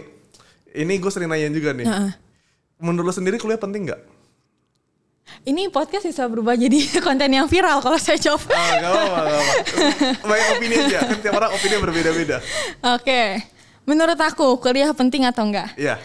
ini gue sering nanya juga nih. Uh -uh. Menurut lu sendiri kuliah penting nggak? Ini podcast bisa berubah jadi konten yang viral kalau saya coba. Ah, gak apa-apa, gak apa. Banyak opini aja, kan tiap orang opini berbeda-beda. Oke, okay. menurut aku kuliah penting atau enggak? Iya. Yeah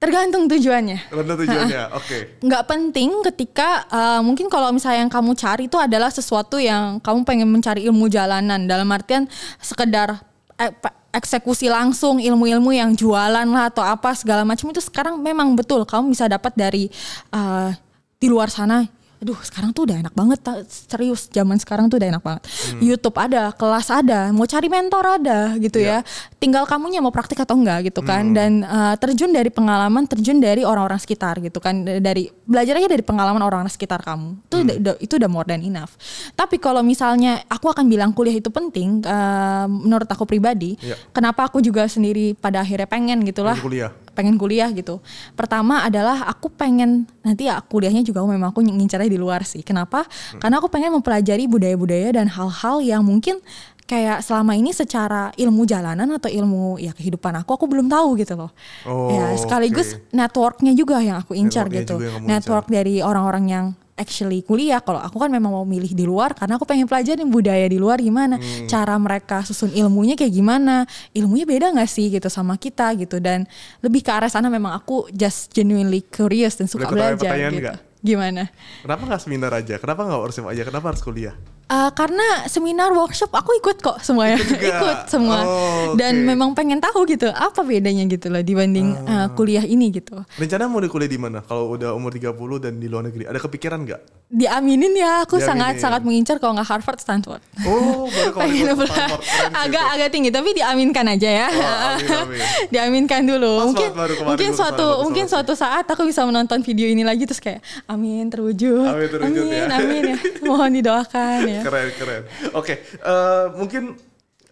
Tergantung tujuannya. Tergantung tujuannya, oke. Okay. Nggak penting ketika uh, mungkin kalau misalnya yang kamu cari itu adalah sesuatu yang kamu pengen mencari ilmu jalanan dalam artian sekedar eh, eksekusi langsung ilmu-ilmu yang jualan lah atau apa segala macam itu sekarang memang betul kamu bisa dapat dari uh, di luar sana aduh sekarang tuh udah enak banget serius zaman sekarang tuh udah enak banget hmm. YouTube ada kelas ada mau cari mentor ada gitu yeah. ya tinggal kamunya mau praktik atau enggak gitu kan hmm. dan uh, terjun dari pengalaman terjun dari orang-orang sekitar gitu kan dari belajar aja dari pengalaman orang-orang sekitar kamu itu hmm. udah, itu udah more than enough tapi kalau misalnya aku akan bilang kuliah itu penting uh, menurut aku pribadi yeah. kenapa aku juga sendiri pada akhirnya pengen gitulah kuliah pengen kuliah gitu. Pertama adalah aku pengen nanti ya kuliahnya juga memang aku ngincarnya di luar sih. Kenapa? Hmm. Karena aku pengen mempelajari budaya-budaya dan hal-hal yang mungkin kayak selama ini secara ilmu jalanan atau ilmu ya kehidupan aku aku belum tahu gitu loh ya, oh, ya sekaligus okay. networknya juga yang aku incar gitu network dari orang-orang yang actually kuliah kalau aku kan memang mau milih di luar karena aku pengen pelajarin budaya di luar gimana hmm. cara mereka susun ilmunya kayak gimana ilmunya beda nggak sih gitu sama kita gitu dan lebih ke arah sana memang aku just genuinely curious dan suka belajar gitu. Gimana? Kenapa nggak seminar aja? Kenapa nggak harus aja? Kenapa harus kuliah? Uh, karena seminar workshop aku ikut kok semuanya. Ikut, ikut semua. Oh, Dan memang pengen tahu gitu apa bedanya gitu loh dibanding uh. uh, kuliah ini gitu. Rencana mau di kuliah di mana? Kalau udah umur 30 dan di luar negeri, ada kepikiran nggak? Diaminin ya, aku Diaminin. sangat sangat mengincar kalau nggak Harvard, Stanford. Oh, pengen Agak gitu. agak tinggi, tapi diaminkan aja ya. Oh, amin, amin. diaminkan dulu. Pas mungkin mungkin suatu sana, mungkin suatu saat aku bisa menonton video ini lagi terus kayak amin terwujud. Amin terwujud amin, ya. Amin ya. Mohon didoakan ya. Ya. Keren, keren. Oke, okay. uh, eh, mungkin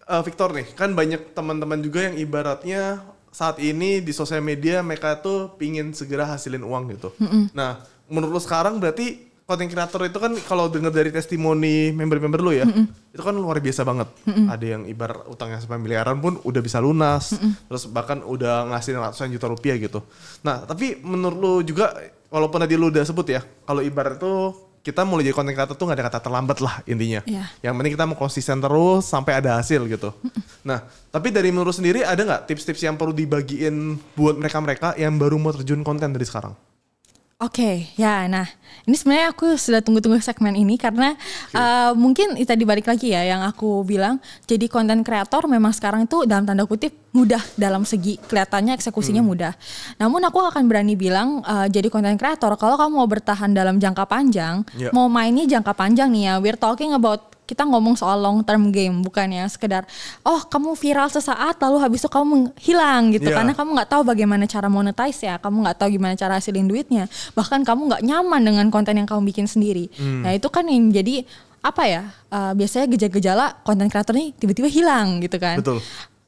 uh, Victor nih, kan banyak teman-teman juga yang ibaratnya saat ini di sosial media mereka tuh pingin segera hasilin uang gitu. Mm -mm. Nah, menurut lo sekarang berarti konten kreator itu kan kalau dengar dari testimoni member-member lu ya, mm -mm. itu kan luar biasa banget. Mm -mm. Ada yang ibar utangnya sampai miliaran pun udah bisa lunas, mm -mm. terus bahkan udah ngasih ratusan juta rupiah gitu. Nah, tapi menurut lo juga walaupun tadi lu udah sebut ya, kalau ibarat tuh kita mulai jadi konten creator tuh gak ada kata terlambat lah intinya. Yeah. Yang penting kita mau konsisten terus sampai ada hasil gitu. Nah, tapi dari menurut sendiri ada nggak tips-tips yang perlu dibagiin buat mereka-mereka yang baru mau terjun konten dari sekarang? Oke, okay, ya. Nah, ini sebenarnya aku sudah tunggu-tunggu segmen ini karena okay. uh, eh, mungkin itu tadi balik lagi ya yang aku bilang. Jadi konten kreator memang sekarang itu dalam tanda kutip mudah dalam segi kelihatannya eksekusinya hmm. mudah. Namun aku akan berani bilang uh, jadi konten kreator kalau kamu mau bertahan dalam jangka panjang, yeah. mau mainnya jangka panjang nih ya. We're talking about kita ngomong soal long term game bukan yang sekedar oh kamu viral sesaat lalu habis itu kamu hilang gitu yeah. karena kamu nggak tahu bagaimana cara monetize ya kamu nggak tahu gimana cara hasilin duitnya bahkan kamu nggak nyaman dengan konten yang kamu bikin sendiri hmm. nah itu kan yang jadi apa ya uh, biasanya gejala-gejala konten kreator nih tiba-tiba hilang gitu kan Betul.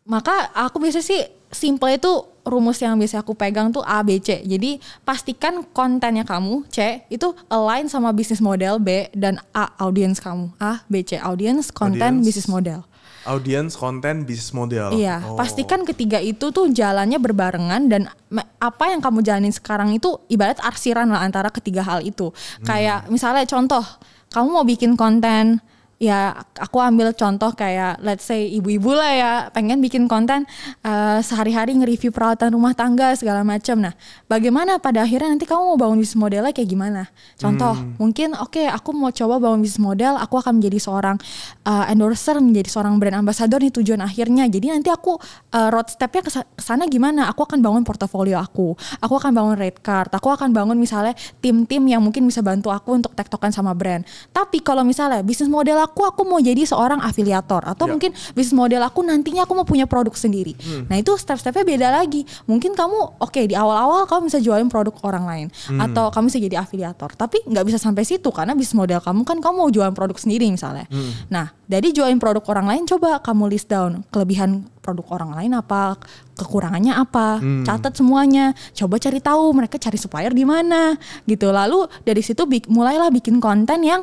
maka aku biasa sih simple itu rumus yang biasa aku pegang tuh A B C. Jadi pastikan kontennya kamu C itu align sama bisnis model B dan A audience kamu. A B C audience, konten, bisnis model. Audience, konten, bisnis model. Iya, oh. pastikan ketiga itu tuh jalannya berbarengan dan apa yang kamu jalanin sekarang itu ibarat arsiran lah antara ketiga hal itu. Hmm. Kayak misalnya contoh, kamu mau bikin konten ya aku ambil contoh kayak let's say ibu-ibu lah ya pengen bikin konten uh, sehari-hari nge-review perawatan rumah tangga segala macam. Nah, bagaimana pada akhirnya nanti kamu mau bangun bisnis modelnya kayak gimana? Contoh, hmm. mungkin oke okay, aku mau coba bangun bisnis model, aku akan menjadi seorang uh, endorser, menjadi seorang brand ambassador nih tujuan akhirnya. Jadi nanti aku uh, road stepnya ke sana gimana? Aku akan bangun portofolio aku, aku akan bangun rate card, aku akan bangun misalnya tim-tim yang mungkin bisa bantu aku untuk tektokan sama brand. Tapi kalau misalnya bisnis model aku aku aku mau jadi seorang afiliator atau yeah. mungkin bisnis model aku nantinya aku mau punya produk sendiri. Hmm. Nah itu step-stepnya beda lagi. Mungkin kamu oke okay, di awal-awal kamu bisa jualin produk orang lain hmm. atau kamu bisa jadi afiliator, tapi nggak bisa sampai situ karena bisnis model kamu kan kamu mau jualin produk sendiri misalnya. Hmm. Nah jadi jualin produk orang lain coba kamu list down kelebihan produk orang lain apa kekurangannya apa hmm. catat semuanya coba cari tahu mereka cari supplier di mana gitu lalu dari situ mulailah bikin konten yang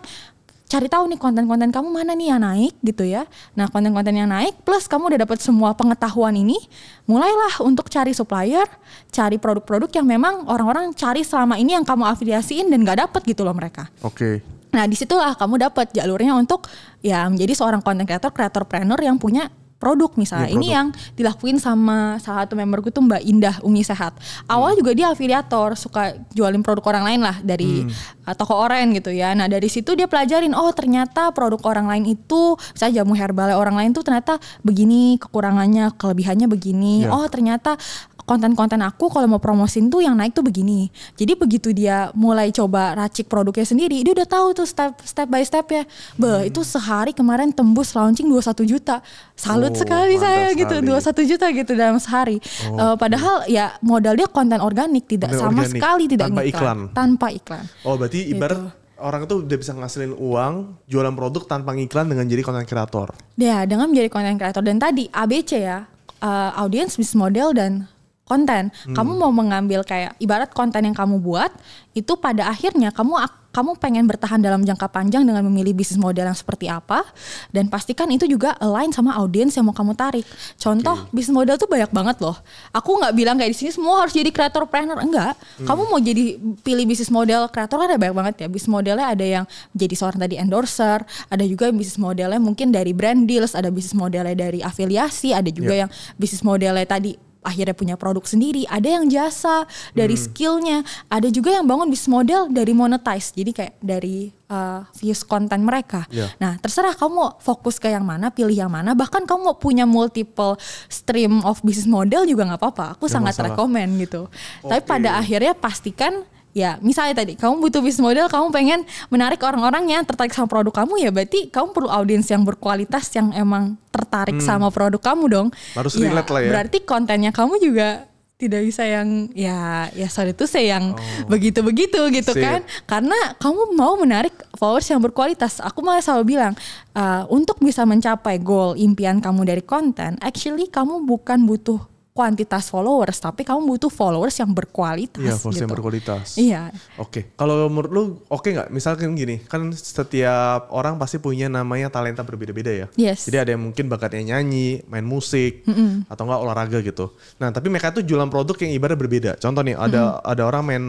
cari tahu nih konten-konten kamu mana nih yang naik gitu ya. Nah konten-konten yang naik plus kamu udah dapat semua pengetahuan ini, mulailah untuk cari supplier, cari produk-produk yang memang orang-orang cari selama ini yang kamu afiliasiin dan gak dapet gitu loh mereka. Oke. Okay. Nah disitulah kamu dapat jalurnya untuk ya menjadi seorang content creator, creator planner yang punya produk misalnya. ya, produk. Ini yang dilakuin sama salah satu memberku tuh Mbak Indah Ungi Sehat. Awal hmm. juga dia afiliator, suka jualin produk orang lain lah dari hmm. Uh, toko orang gitu ya. Nah, dari situ dia pelajarin oh ternyata produk orang lain itu misalnya jamu herbalnya orang lain tuh ternyata begini kekurangannya, kelebihannya begini. ya. Oh, ternyata konten-konten aku kalau mau promosin tuh yang naik tuh begini. Jadi begitu dia mulai coba racik produknya sendiri, dia udah tahu tuh step step by step ya. Be, hmm. itu sehari kemarin tembus launching 21 juta. Salut oh, sekali saya gitu, sekali. gitu, 21 juta gitu dalam sehari. Oh, uh, padahal okay. ya modal dia konten organik tidak konten sama organik, sekali tidak tanpa iklan. iklan. Tanpa iklan. Oh, berarti gitu. ibarat gitu orang itu udah bisa ngasilin uang jualan produk tanpa iklan dengan jadi konten kreator. Ya, dengan menjadi konten kreator dan tadi ABC ya, uh, eh, audience business model dan konten. Hmm. Kamu mau mengambil kayak ibarat konten yang kamu buat itu pada akhirnya kamu kamu pengen bertahan dalam jangka panjang dengan memilih bisnis model yang seperti apa dan pastikan itu juga align sama audiens yang mau kamu tarik. Contoh okay. bisnis model tuh banyak banget loh. Aku nggak bilang kayak di sini semua harus jadi kreator planner enggak. Hmm. Kamu mau jadi pilih bisnis model kreator kan ada banyak banget ya. Bisnis modelnya ada yang jadi seorang tadi endorser, ada juga bisnis modelnya mungkin dari brand deals, ada bisnis modelnya dari afiliasi, ada juga yeah. yang bisnis modelnya tadi akhirnya punya produk sendiri ada yang jasa dari hmm. skillnya ada juga yang bangun bisnis model dari monetize jadi kayak dari uh, views konten mereka. Yeah. Nah, terserah kamu fokus ke yang mana, pilih yang mana. Bahkan kamu mau punya multiple stream of business model juga nggak apa-apa. Aku gak sangat rekomend gitu. Okay. Tapi pada akhirnya pastikan ya misalnya tadi kamu butuh bisnis model kamu pengen menarik orang-orang yang tertarik sama produk kamu ya berarti kamu perlu audiens yang berkualitas yang emang tertarik hmm. sama produk kamu dong harus ya, relate lah ya berarti kontennya kamu juga tidak bisa yang ya ya sorry itu saya yang oh. begitu begitu gitu Sip. kan karena kamu mau menarik followers yang berkualitas aku malah selalu bilang uh, untuk bisa mencapai goal impian kamu dari konten actually kamu bukan butuh kuantitas followers, tapi kamu butuh followers yang berkualitas. Iya, followers gitu. yang berkualitas. Iya. Oke, okay. kalau menurut lu oke okay nggak? Misalkan gini, kan setiap orang pasti punya namanya talenta berbeda-beda ya. Yes. Jadi ada yang mungkin bakatnya nyanyi, main musik, mm -mm. atau enggak olahraga gitu. Nah, tapi mereka tuh jualan produk yang ibarat berbeda. Contoh nih, ada mm -mm. ada orang main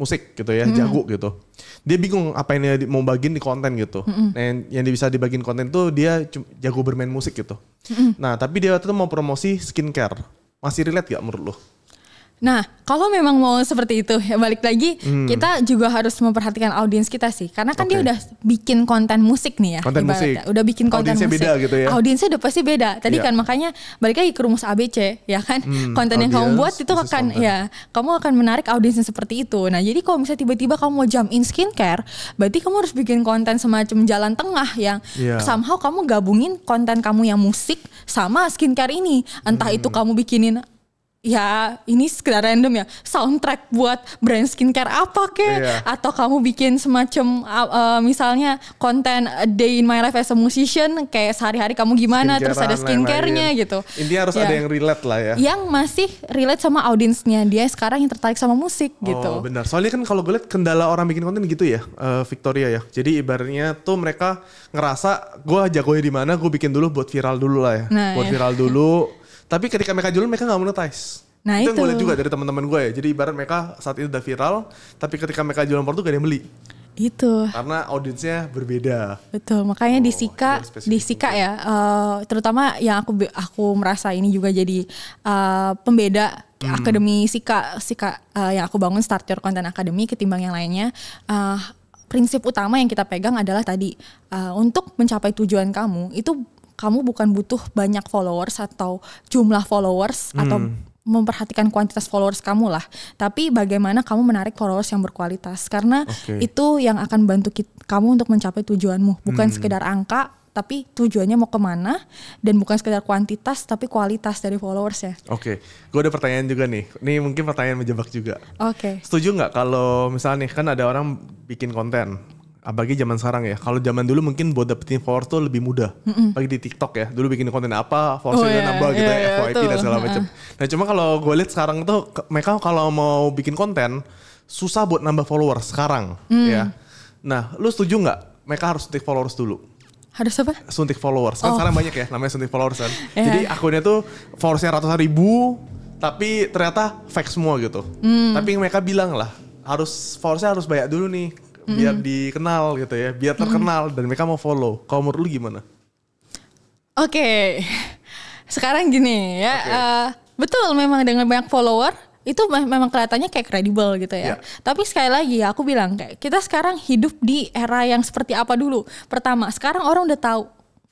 musik gitu ya, mm -mm. jago gitu. Dia bingung apa yang dia mau bagiin di konten gitu. Mm Nah, yang, yang bisa dibagiin konten tuh dia jago bermain musik gitu. Mm -mm. Nah, tapi dia tuh mau promosi skincare. Masih relate gak menurut lo? Nah, kalau memang mau seperti itu, ya balik lagi hmm. kita juga harus memperhatikan audiens kita sih. Karena kan okay. dia udah bikin konten musik nih ya. Konten musik. Udah bikin konten Audiensnya musik. beda gitu ya. Audiensnya udah pasti beda. Tadi yeah. kan makanya balik lagi ke rumus ABC, ya kan? Hmm, konten yang kamu buat itu akan content. ya, kamu akan menarik audiensnya seperti itu. Nah, jadi kalau misalnya tiba-tiba kamu mau jump in skincare, berarti kamu harus bikin konten semacam jalan tengah yang yeah. somehow kamu gabungin konten kamu yang musik sama skincare ini. Entah hmm. itu kamu bikinin ya ini sekedar random ya soundtrack buat brand skincare apa ke? yeah. atau kamu bikin semacam uh, uh, misalnya konten a day in my life as a musician kayak sehari-hari kamu gimana skincare terus ada skincarenya gitu ini harus ya. ada yang relate lah ya yang masih relate sama audiensnya dia sekarang yang tertarik sama musik oh, gitu benar soalnya kan kalau gue lihat kendala orang bikin konten gitu ya uh, Victoria ya jadi ibaratnya tuh mereka ngerasa gue jagonya di mana gue bikin dulu buat viral dulu lah ya nah, buat ya. viral dulu tapi ketika mereka jualan mereka nggak monetize. Nah itu, itu. gue lihat juga dari teman-teman gue ya. Jadi ibarat mereka saat itu udah viral, tapi ketika mereka jualan produk gak ada yang beli. Itu. Karena audiensnya berbeda. Betul, makanya oh, di Sika, di Sika ya, uh, terutama yang aku aku merasa ini juga jadi uh, pembeda hmm. akademi Sika, Sika uh, yang aku bangun Start Your Content Academy ketimbang yang lainnya. Uh, prinsip utama yang kita pegang adalah tadi uh, untuk mencapai tujuan kamu itu kamu bukan butuh banyak followers atau jumlah followers hmm. atau memperhatikan kuantitas followers kamu lah, tapi bagaimana kamu menarik followers yang berkualitas karena okay. itu yang akan bantu kita, kamu untuk mencapai tujuanmu, bukan hmm. sekedar angka tapi tujuannya mau kemana dan bukan sekedar kuantitas tapi kualitas dari followers ya. Oke, okay. gue ada pertanyaan juga nih. Nih mungkin pertanyaan menjebak juga. Oke. Okay. Setuju nggak kalau misalnya nih kan ada orang bikin konten, apalagi zaman sekarang ya. Kalau zaman dulu mungkin buat dapetin followers tuh lebih mudah. mm di TikTok ya. Dulu bikin konten apa, followers oh, udah iya. nambah gitu yeah, ya, iya, iya, FYP dan segala macam. Nah, cuma kalau gue lihat sekarang tuh mereka kalau mau bikin konten susah buat nambah followers sekarang mm. ya. Nah, lu setuju nggak mereka harus suntik followers dulu? harus apa? Suntik followers. Kan oh. sekarang banyak ya namanya suntik followers kan. yeah. Jadi akunnya tuh followersnya ratusan ribu, tapi ternyata fake semua gitu. Mm. Tapi mereka bilang lah harus followersnya harus banyak dulu nih mm. biar dikenal gitu ya, biar terkenal mm. dan mereka mau follow. Kalau menurut lu gimana? Oke. Okay. Sekarang gini ya, okay. uh, eh, betul memang dengan banyak follower itu memang kelihatannya kayak kredibel gitu ya. Yeah. Tapi sekali lagi aku bilang kayak kita sekarang hidup di era yang seperti apa dulu. Pertama, sekarang orang udah tahu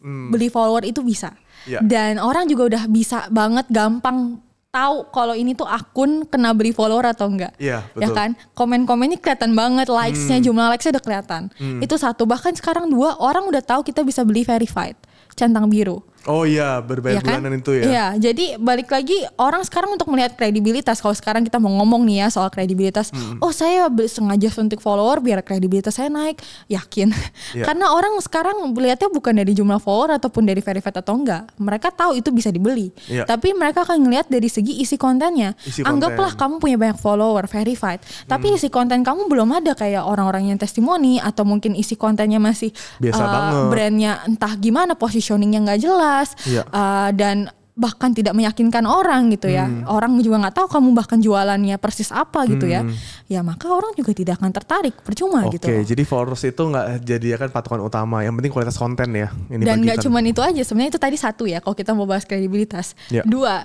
hmm. beli follower itu bisa. Yeah. Dan orang juga udah bisa banget gampang tahu kalau ini tuh akun kena beli follower atau enggak. Iya, ya betul. Ya kan? Komen-komennya kelihatan banget, likes-nya, hmm. jumlah likes udah kelihatan. Hmm. Itu satu, bahkan sekarang dua orang udah tahu kita bisa beli verified, centang biru. Oh iya, berbayar ya kan? bulanan itu ya. Iya, jadi balik lagi orang sekarang untuk melihat kredibilitas. Kalau sekarang kita mau ngomong nih ya soal kredibilitas, hmm. oh saya sengaja suntik follower biar kredibilitas saya naik, yakin. Ya. Karena orang sekarang melihatnya bukan dari jumlah follower ataupun dari verified atau enggak. Mereka tahu itu bisa dibeli. Ya. Tapi mereka akan ngelihat dari segi isi kontennya. Isi konten. Anggaplah kamu punya banyak follower verified, tapi hmm. isi konten kamu belum ada kayak orang-orang yang testimoni atau mungkin isi kontennya masih biasa uh, banget. Brandnya entah gimana, positioningnya nggak jelas jelas yeah. Iya. uh, dan bahkan tidak meyakinkan orang gitu ya. Hmm. Orang juga nggak tahu kamu bahkan jualannya persis apa gitu ya. hmm. ya. Ya maka orang juga tidak akan tertarik, percuma okay, gitu. Oke, jadi followers itu nggak jadi ya kan patokan utama. Yang penting kualitas konten ya. Ini Dan nggak cuman itu aja. Sebenarnya itu tadi satu ya. Kalau kita mau bahas kredibilitas. Yeah. Dua,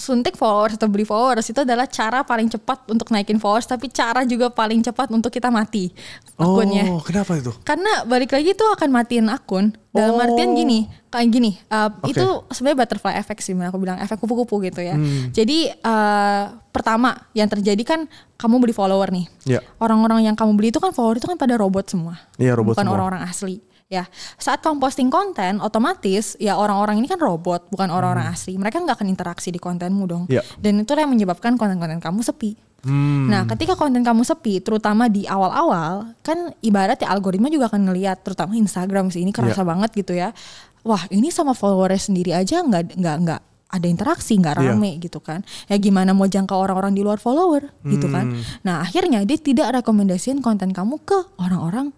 suntik followers atau beli followers itu adalah cara paling cepat untuk naikin followers tapi cara juga paling cepat untuk kita mati akunnya. Oh, kenapa itu? Karena balik lagi itu akan matiin akun. Dalam oh. artian gini, kayak gini, uh, okay. itu sebenarnya butterfly effect sih, aku bilang efek kupu-kupu gitu ya. Hmm. Jadi uh, pertama yang terjadi kan kamu beli follower nih. Ya. Orang-orang yeah. yang kamu beli itu kan follower itu kan pada robot semua. yeah, robot Bukan orang-orang asli. Ya, saat kamu posting konten, otomatis ya orang-orang ini kan robot, bukan hmm. orang-orang hmm. asli. Mereka nggak akan interaksi di kontenmu dong. Yeah. Dan itu yang menyebabkan konten-konten kamu sepi. Hmm. Nah, ketika konten kamu sepi, terutama di awal-awal, kan ibaratnya algoritma juga akan ngelihat, terutama Instagram sih ini kerasa yeah. banget gitu ya. Wah, ini sama followers sendiri aja nggak nggak nggak ada interaksi nggak iya. rame yeah. gitu kan ya gimana mau jangka orang-orang di luar follower hmm. gitu kan hmm. nah akhirnya dia tidak rekomendasiin konten kamu ke orang-orang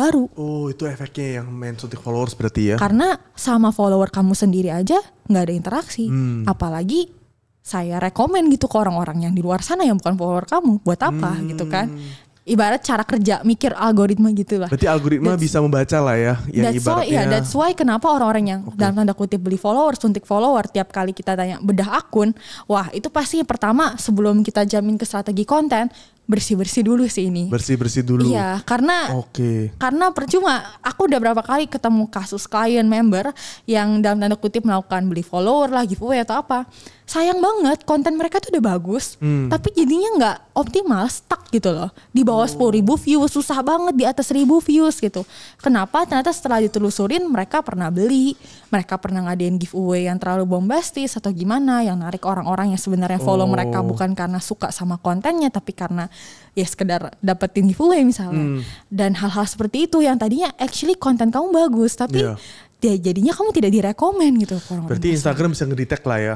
baru. Oh itu efeknya yang main suntik followers berarti ya? Karena sama follower kamu sendiri aja nggak ada interaksi, hmm. apalagi saya rekomen gitu ke orang-orang yang di luar sana yang bukan follower kamu buat apa hmm. gitu kan ibarat cara kerja mikir algoritma gitu lah. Berarti algoritma that's, bisa membaca lah ya yang that's ya, ibaratnya. Why, yeah, that's why kenapa orang-orang yang okay. dalam tanda kutip beli follower, suntik follower tiap kali kita tanya bedah akun, wah itu pasti pertama sebelum kita jamin ke strategi konten, bersih-bersih dulu sih ini. Bersih-bersih dulu. Iya, karena Oke. Okay. Karena percuma aku udah berapa kali ketemu kasus klien member yang dalam tanda kutip melakukan beli follower lah, giveaway atau apa. Sayang banget konten mereka tuh udah bagus, hmm. tapi jadinya nggak optimal, stuck gitu loh. Di bawah oh. sepuluh oh. ribu views susah banget di atas ribu views gitu. Kenapa? Ternyata setelah ditelusurin mereka pernah beli, mereka pernah ngadain giveaway yang terlalu bombastis atau gimana yang narik orang-orang yang sebenarnya follow oh. mereka bukan karena suka sama kontennya tapi karena ya sekedar dapetin giveaway misalnya. Hmm. Dan hal-hal seperti itu yang tadinya actually konten kamu bagus tapi yeah. ya jadinya kamu tidak direkomend gitu. Orang -orang Berarti Instagram bisa ngedetect lah ya.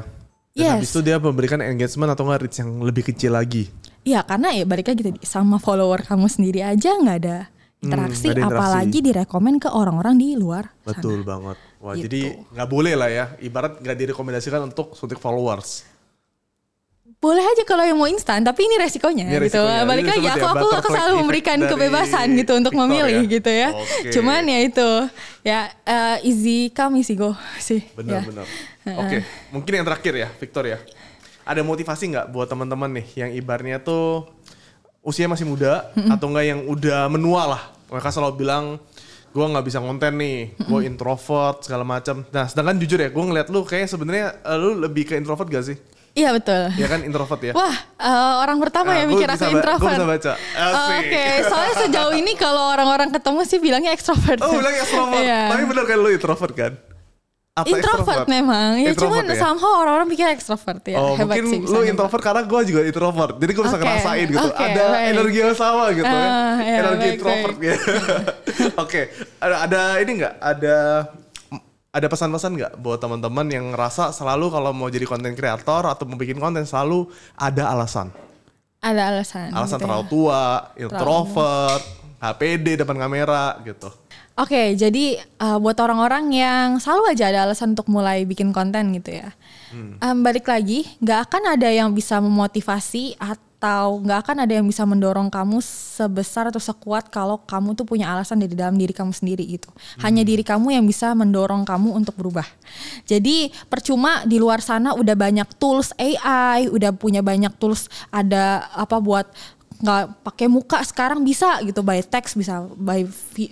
Dan yes. habis itu dia memberikan engagement atau nggak reach yang lebih kecil lagi. Iya karena ya balik gitu sama follower kamu sendiri aja nggak ada interaksi, hmm, interaksi. apalagi direkomend ke orang-orang di luar Betul sana. banget. Wah, gitu. jadi nggak boleh lah ya. Ibarat nggak direkomendasikan untuk suntik followers. Boleh aja kalau yang mau instan, tapi ini resikonya, ini gitu. Balik lagi ya, aku aku selalu memberikan kebebasan gitu untuk memilih ya? gitu ya. Okay. Cuman ya itu ya uh, easy come easy go sih. Benar-benar. Ya. Benar. Oke, okay. mungkin yang terakhir ya, Victor ya. Ada motivasi nggak buat teman-teman nih yang ibarnya tuh usia masih muda mm hmm atau enggak yang udah menua lah. Mereka selalu bilang gue nggak bisa konten nih, gue introvert segala macam. Nah, sedangkan jujur ya, gue ngeliat lu kayak sebenarnya eh, lu lebih ke introvert gak sih? Iya betul. Iya kan introvert ya. Wah uh, orang pertama uh, yang mikir aku introvert. Gue bisa baca. Uh, Oke, okay. soalnya sejauh ini kalau orang-orang ketemu sih bilangnya ekstrovert. Oh bilangnya ekstrovert. yeah. Tapi benar kan lu introvert kan? apa introvert, introvert memang ya introvert cuman ya? somehow orang-orang pikir ekstrovert ya oh, hebat mungkin sih, lu introvert, itu. karena gue juga introvert jadi gue bisa okay. ngerasain gitu okay, ada baik. energi yang sama gitu uh, ya, energi baik, introvert baik. ya oke okay. ada, ada ini nggak ada ada pesan-pesan nggak buat teman-teman yang ngerasa selalu kalau mau jadi konten kreator atau mau bikin konten selalu ada alasan ada alasan alasan gitu terlalu ya. tua introvert terlalu. HPD depan kamera gitu Oke, okay, jadi uh, buat orang-orang yang selalu aja ada alasan untuk mulai bikin konten gitu ya. Hmm. Um, balik lagi, nggak akan ada yang bisa memotivasi atau nggak akan ada yang bisa mendorong kamu sebesar atau sekuat kalau kamu tuh punya alasan dari dalam diri kamu sendiri gitu. Hmm. Hanya diri kamu yang bisa mendorong kamu untuk berubah. Jadi percuma di luar sana udah banyak tools AI, udah punya banyak tools ada apa buat nggak pakai muka sekarang bisa gitu by text bisa by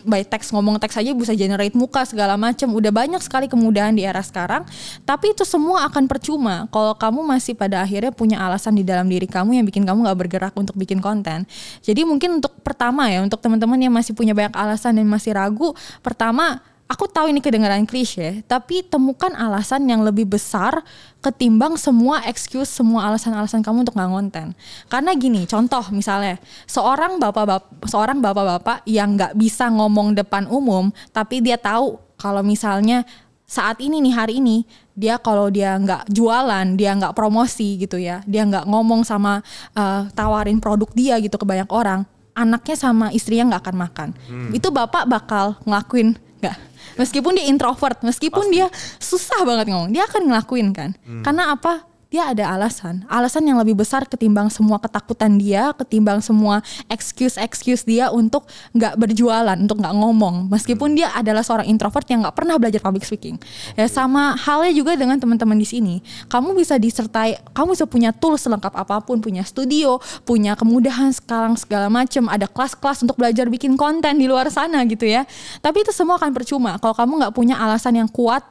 by text ngomong teks aja bisa generate muka segala macam udah banyak sekali kemudahan di era sekarang tapi itu semua akan percuma kalau kamu masih pada akhirnya punya alasan di dalam diri kamu yang bikin kamu nggak bergerak untuk bikin konten jadi mungkin untuk pertama ya untuk teman-teman yang masih punya banyak alasan dan masih ragu pertama aku tahu ini kedengaran klise, tapi temukan alasan yang lebih besar ketimbang semua excuse, semua alasan-alasan kamu untuk nggak ngonten. Karena gini, contoh misalnya, seorang bapak-bapak, seorang bapak-bapak yang nggak bisa ngomong depan umum, tapi dia tahu kalau misalnya saat ini nih hari ini dia kalau dia nggak jualan dia nggak promosi gitu ya dia nggak ngomong sama uh, tawarin produk dia gitu ke banyak orang anaknya sama istrinya nggak akan makan hmm. itu bapak bakal ngelakuin nggak Meskipun dia introvert, meskipun Pasti. dia susah banget ngomong, dia akan ngelakuin kan. Hmm. Karena apa? dia ada alasan. Alasan yang lebih besar ketimbang semua ketakutan dia, ketimbang semua excuse-excuse dia untuk nggak berjualan, untuk nggak ngomong. Meskipun hmm. dia adalah seorang introvert yang nggak pernah belajar public speaking. Ya sama halnya juga dengan teman-teman di sini. Kamu bisa disertai, kamu bisa punya tools selengkap apapun, punya studio, punya kemudahan sekarang segala macam, ada kelas-kelas untuk belajar bikin konten di luar sana gitu ya. Tapi itu semua akan percuma kalau kamu nggak punya alasan yang kuat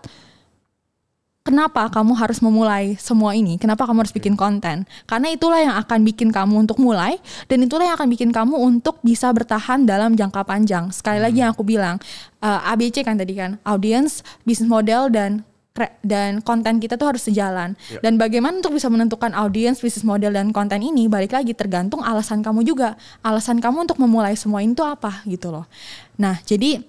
kenapa kamu harus memulai semua ini? Kenapa kamu harus bikin iya. konten? Karena itulah yang akan bikin kamu untuk mulai dan itulah yang akan bikin kamu untuk bisa bertahan dalam jangka panjang. Sekali hmm. lagi yang aku bilang, uh, eh, ABC kan tadi kan, audience, business model dan dan konten kita tuh harus sejalan. Yeah. Dan bagaimana untuk bisa menentukan audience, business model dan konten ini balik lagi tergantung alasan kamu juga. Alasan kamu untuk memulai semua ini itu apa gitu loh. Nah, jadi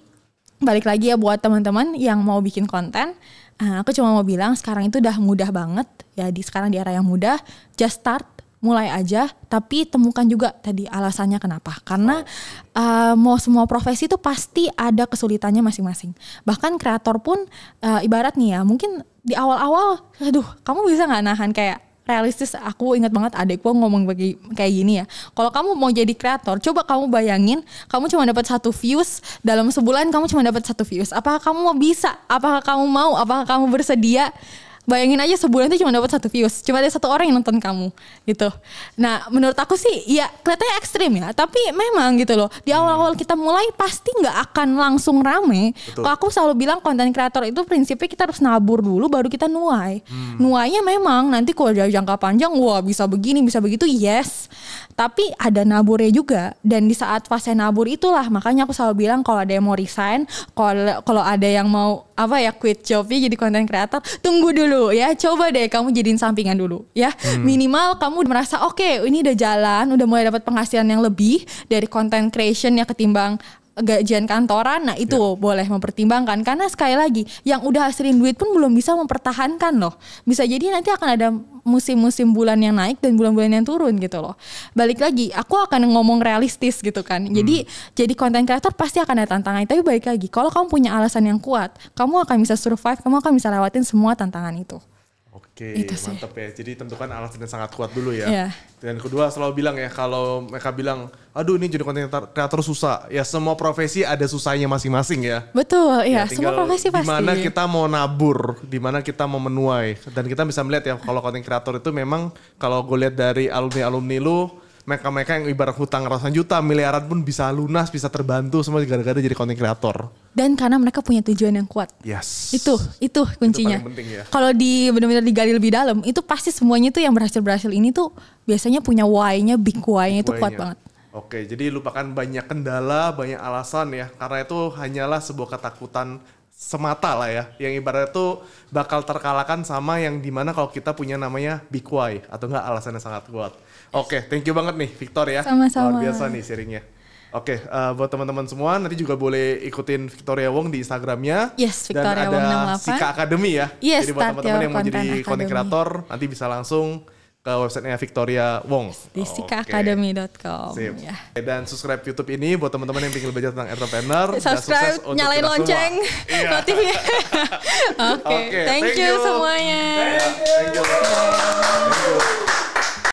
balik lagi ya buat teman-teman yang mau bikin konten Nah, aku cuma mau bilang sekarang itu udah mudah banget ya di sekarang di era yang mudah just start mulai aja tapi temukan juga tadi alasannya kenapa karena uh, mau semua profesi itu pasti ada kesulitannya masing-masing bahkan kreator pun uh, ibarat nih ya mungkin di awal-awal aduh kamu bisa nggak nahan kayak realistis aku ingat banget adekku ngomong bagi kayak gini ya kalau kamu mau jadi kreator coba kamu bayangin kamu cuma dapat satu views dalam sebulan kamu cuma dapat satu views apakah kamu mau bisa apakah kamu mau apakah kamu bersedia bayangin aja sebulan itu cuma dapat satu views cuma ada satu orang yang nonton kamu gitu nah menurut aku sih ya kelihatannya ekstrim ya tapi memang gitu loh di hmm. awal-awal kita mulai pasti nggak akan langsung rame kalau aku selalu bilang konten kreator itu prinsipnya kita harus nabur dulu baru kita nuai hmm. nuainya memang nanti kalau jangka panjang wah bisa begini bisa begitu yes tapi ada naburnya juga dan di saat fase nabur itulah makanya aku selalu bilang kalau ada yang mau resign kalau kalau ada yang mau apa ya quit jobnya jadi content creator, tunggu dulu ya coba deh kamu jadiin sampingan dulu ya hmm. minimal kamu merasa oke okay, ini udah jalan udah mulai dapat penghasilan yang lebih dari content creation ya ketimbang gajian kantoran nah itu yeah. boleh mempertimbangkan karena sekali lagi yang udah hasilin duit pun belum bisa mempertahankan loh bisa jadi nanti akan ada musim-musim bulan yang naik dan bulan-bulan yang turun gitu loh balik lagi aku akan ngomong realistis gitu kan hmm. jadi jadi konten kreator pasti akan ada tantangan tapi balik lagi kalau kamu punya alasan yang kuat kamu akan bisa survive kamu akan bisa lewatin semua tantangan itu Oke, okay, mantap ya. Jadi tentukan alasan yang sangat kuat dulu ya. Yeah. Dan kedua selalu bilang ya kalau mereka bilang, aduh ini jadi konten kreator susah. Ya semua profesi ada susahnya masing-masing ya. Betul, ya. Iya, semua profesi pasti. Dimana kita mau nabur, dimana kita mau menuai. Dan kita bisa melihat ya kalau konten kreator itu memang kalau gue lihat dari alumni-alumni lu, mereka-mereka yang ibarat hutang ratusan juta, miliaran pun bisa lunas, bisa terbantu semua gara-gara jadi konten kreator. Dan karena mereka punya tujuan yang kuat. Yes. Itu, itu kuncinya. Itu ya. Kalau di benar-benar digali lebih dalam, itu pasti semuanya tuh yang berhasil-berhasil ini tuh biasanya punya why-nya, big why-nya itu kuat banget. Oke, jadi lupakan banyak kendala, banyak alasan ya. Karena itu hanyalah sebuah ketakutan semata lah ya yang ibaratnya itu bakal terkalahkan sama yang dimana kalau kita punya namanya big why atau enggak alasannya sangat kuat Oke, okay, thank you banget nih Victor ya. Sama-sama. Luar biasa nih sharingnya. Oke, okay, uh, eh, buat teman-teman semua nanti juga boleh ikutin Victoria Wong di Instagramnya. Yes, Victoria Dan ada Sika Academy ya. Yes, Jadi buat teman-teman yang mau jadi content creator nanti bisa langsung ke websitenya Victoria Wong. Di sikaacademy.com. Okay. Yeah. Dan subscribe YouTube ini buat teman-teman yang ingin belajar tentang entrepreneur. subscribe, dan nyalain lonceng, iya. notifnya. Oke, okay. okay, thank, thank you, you semuanya. Thank you. Thank you. Thank you.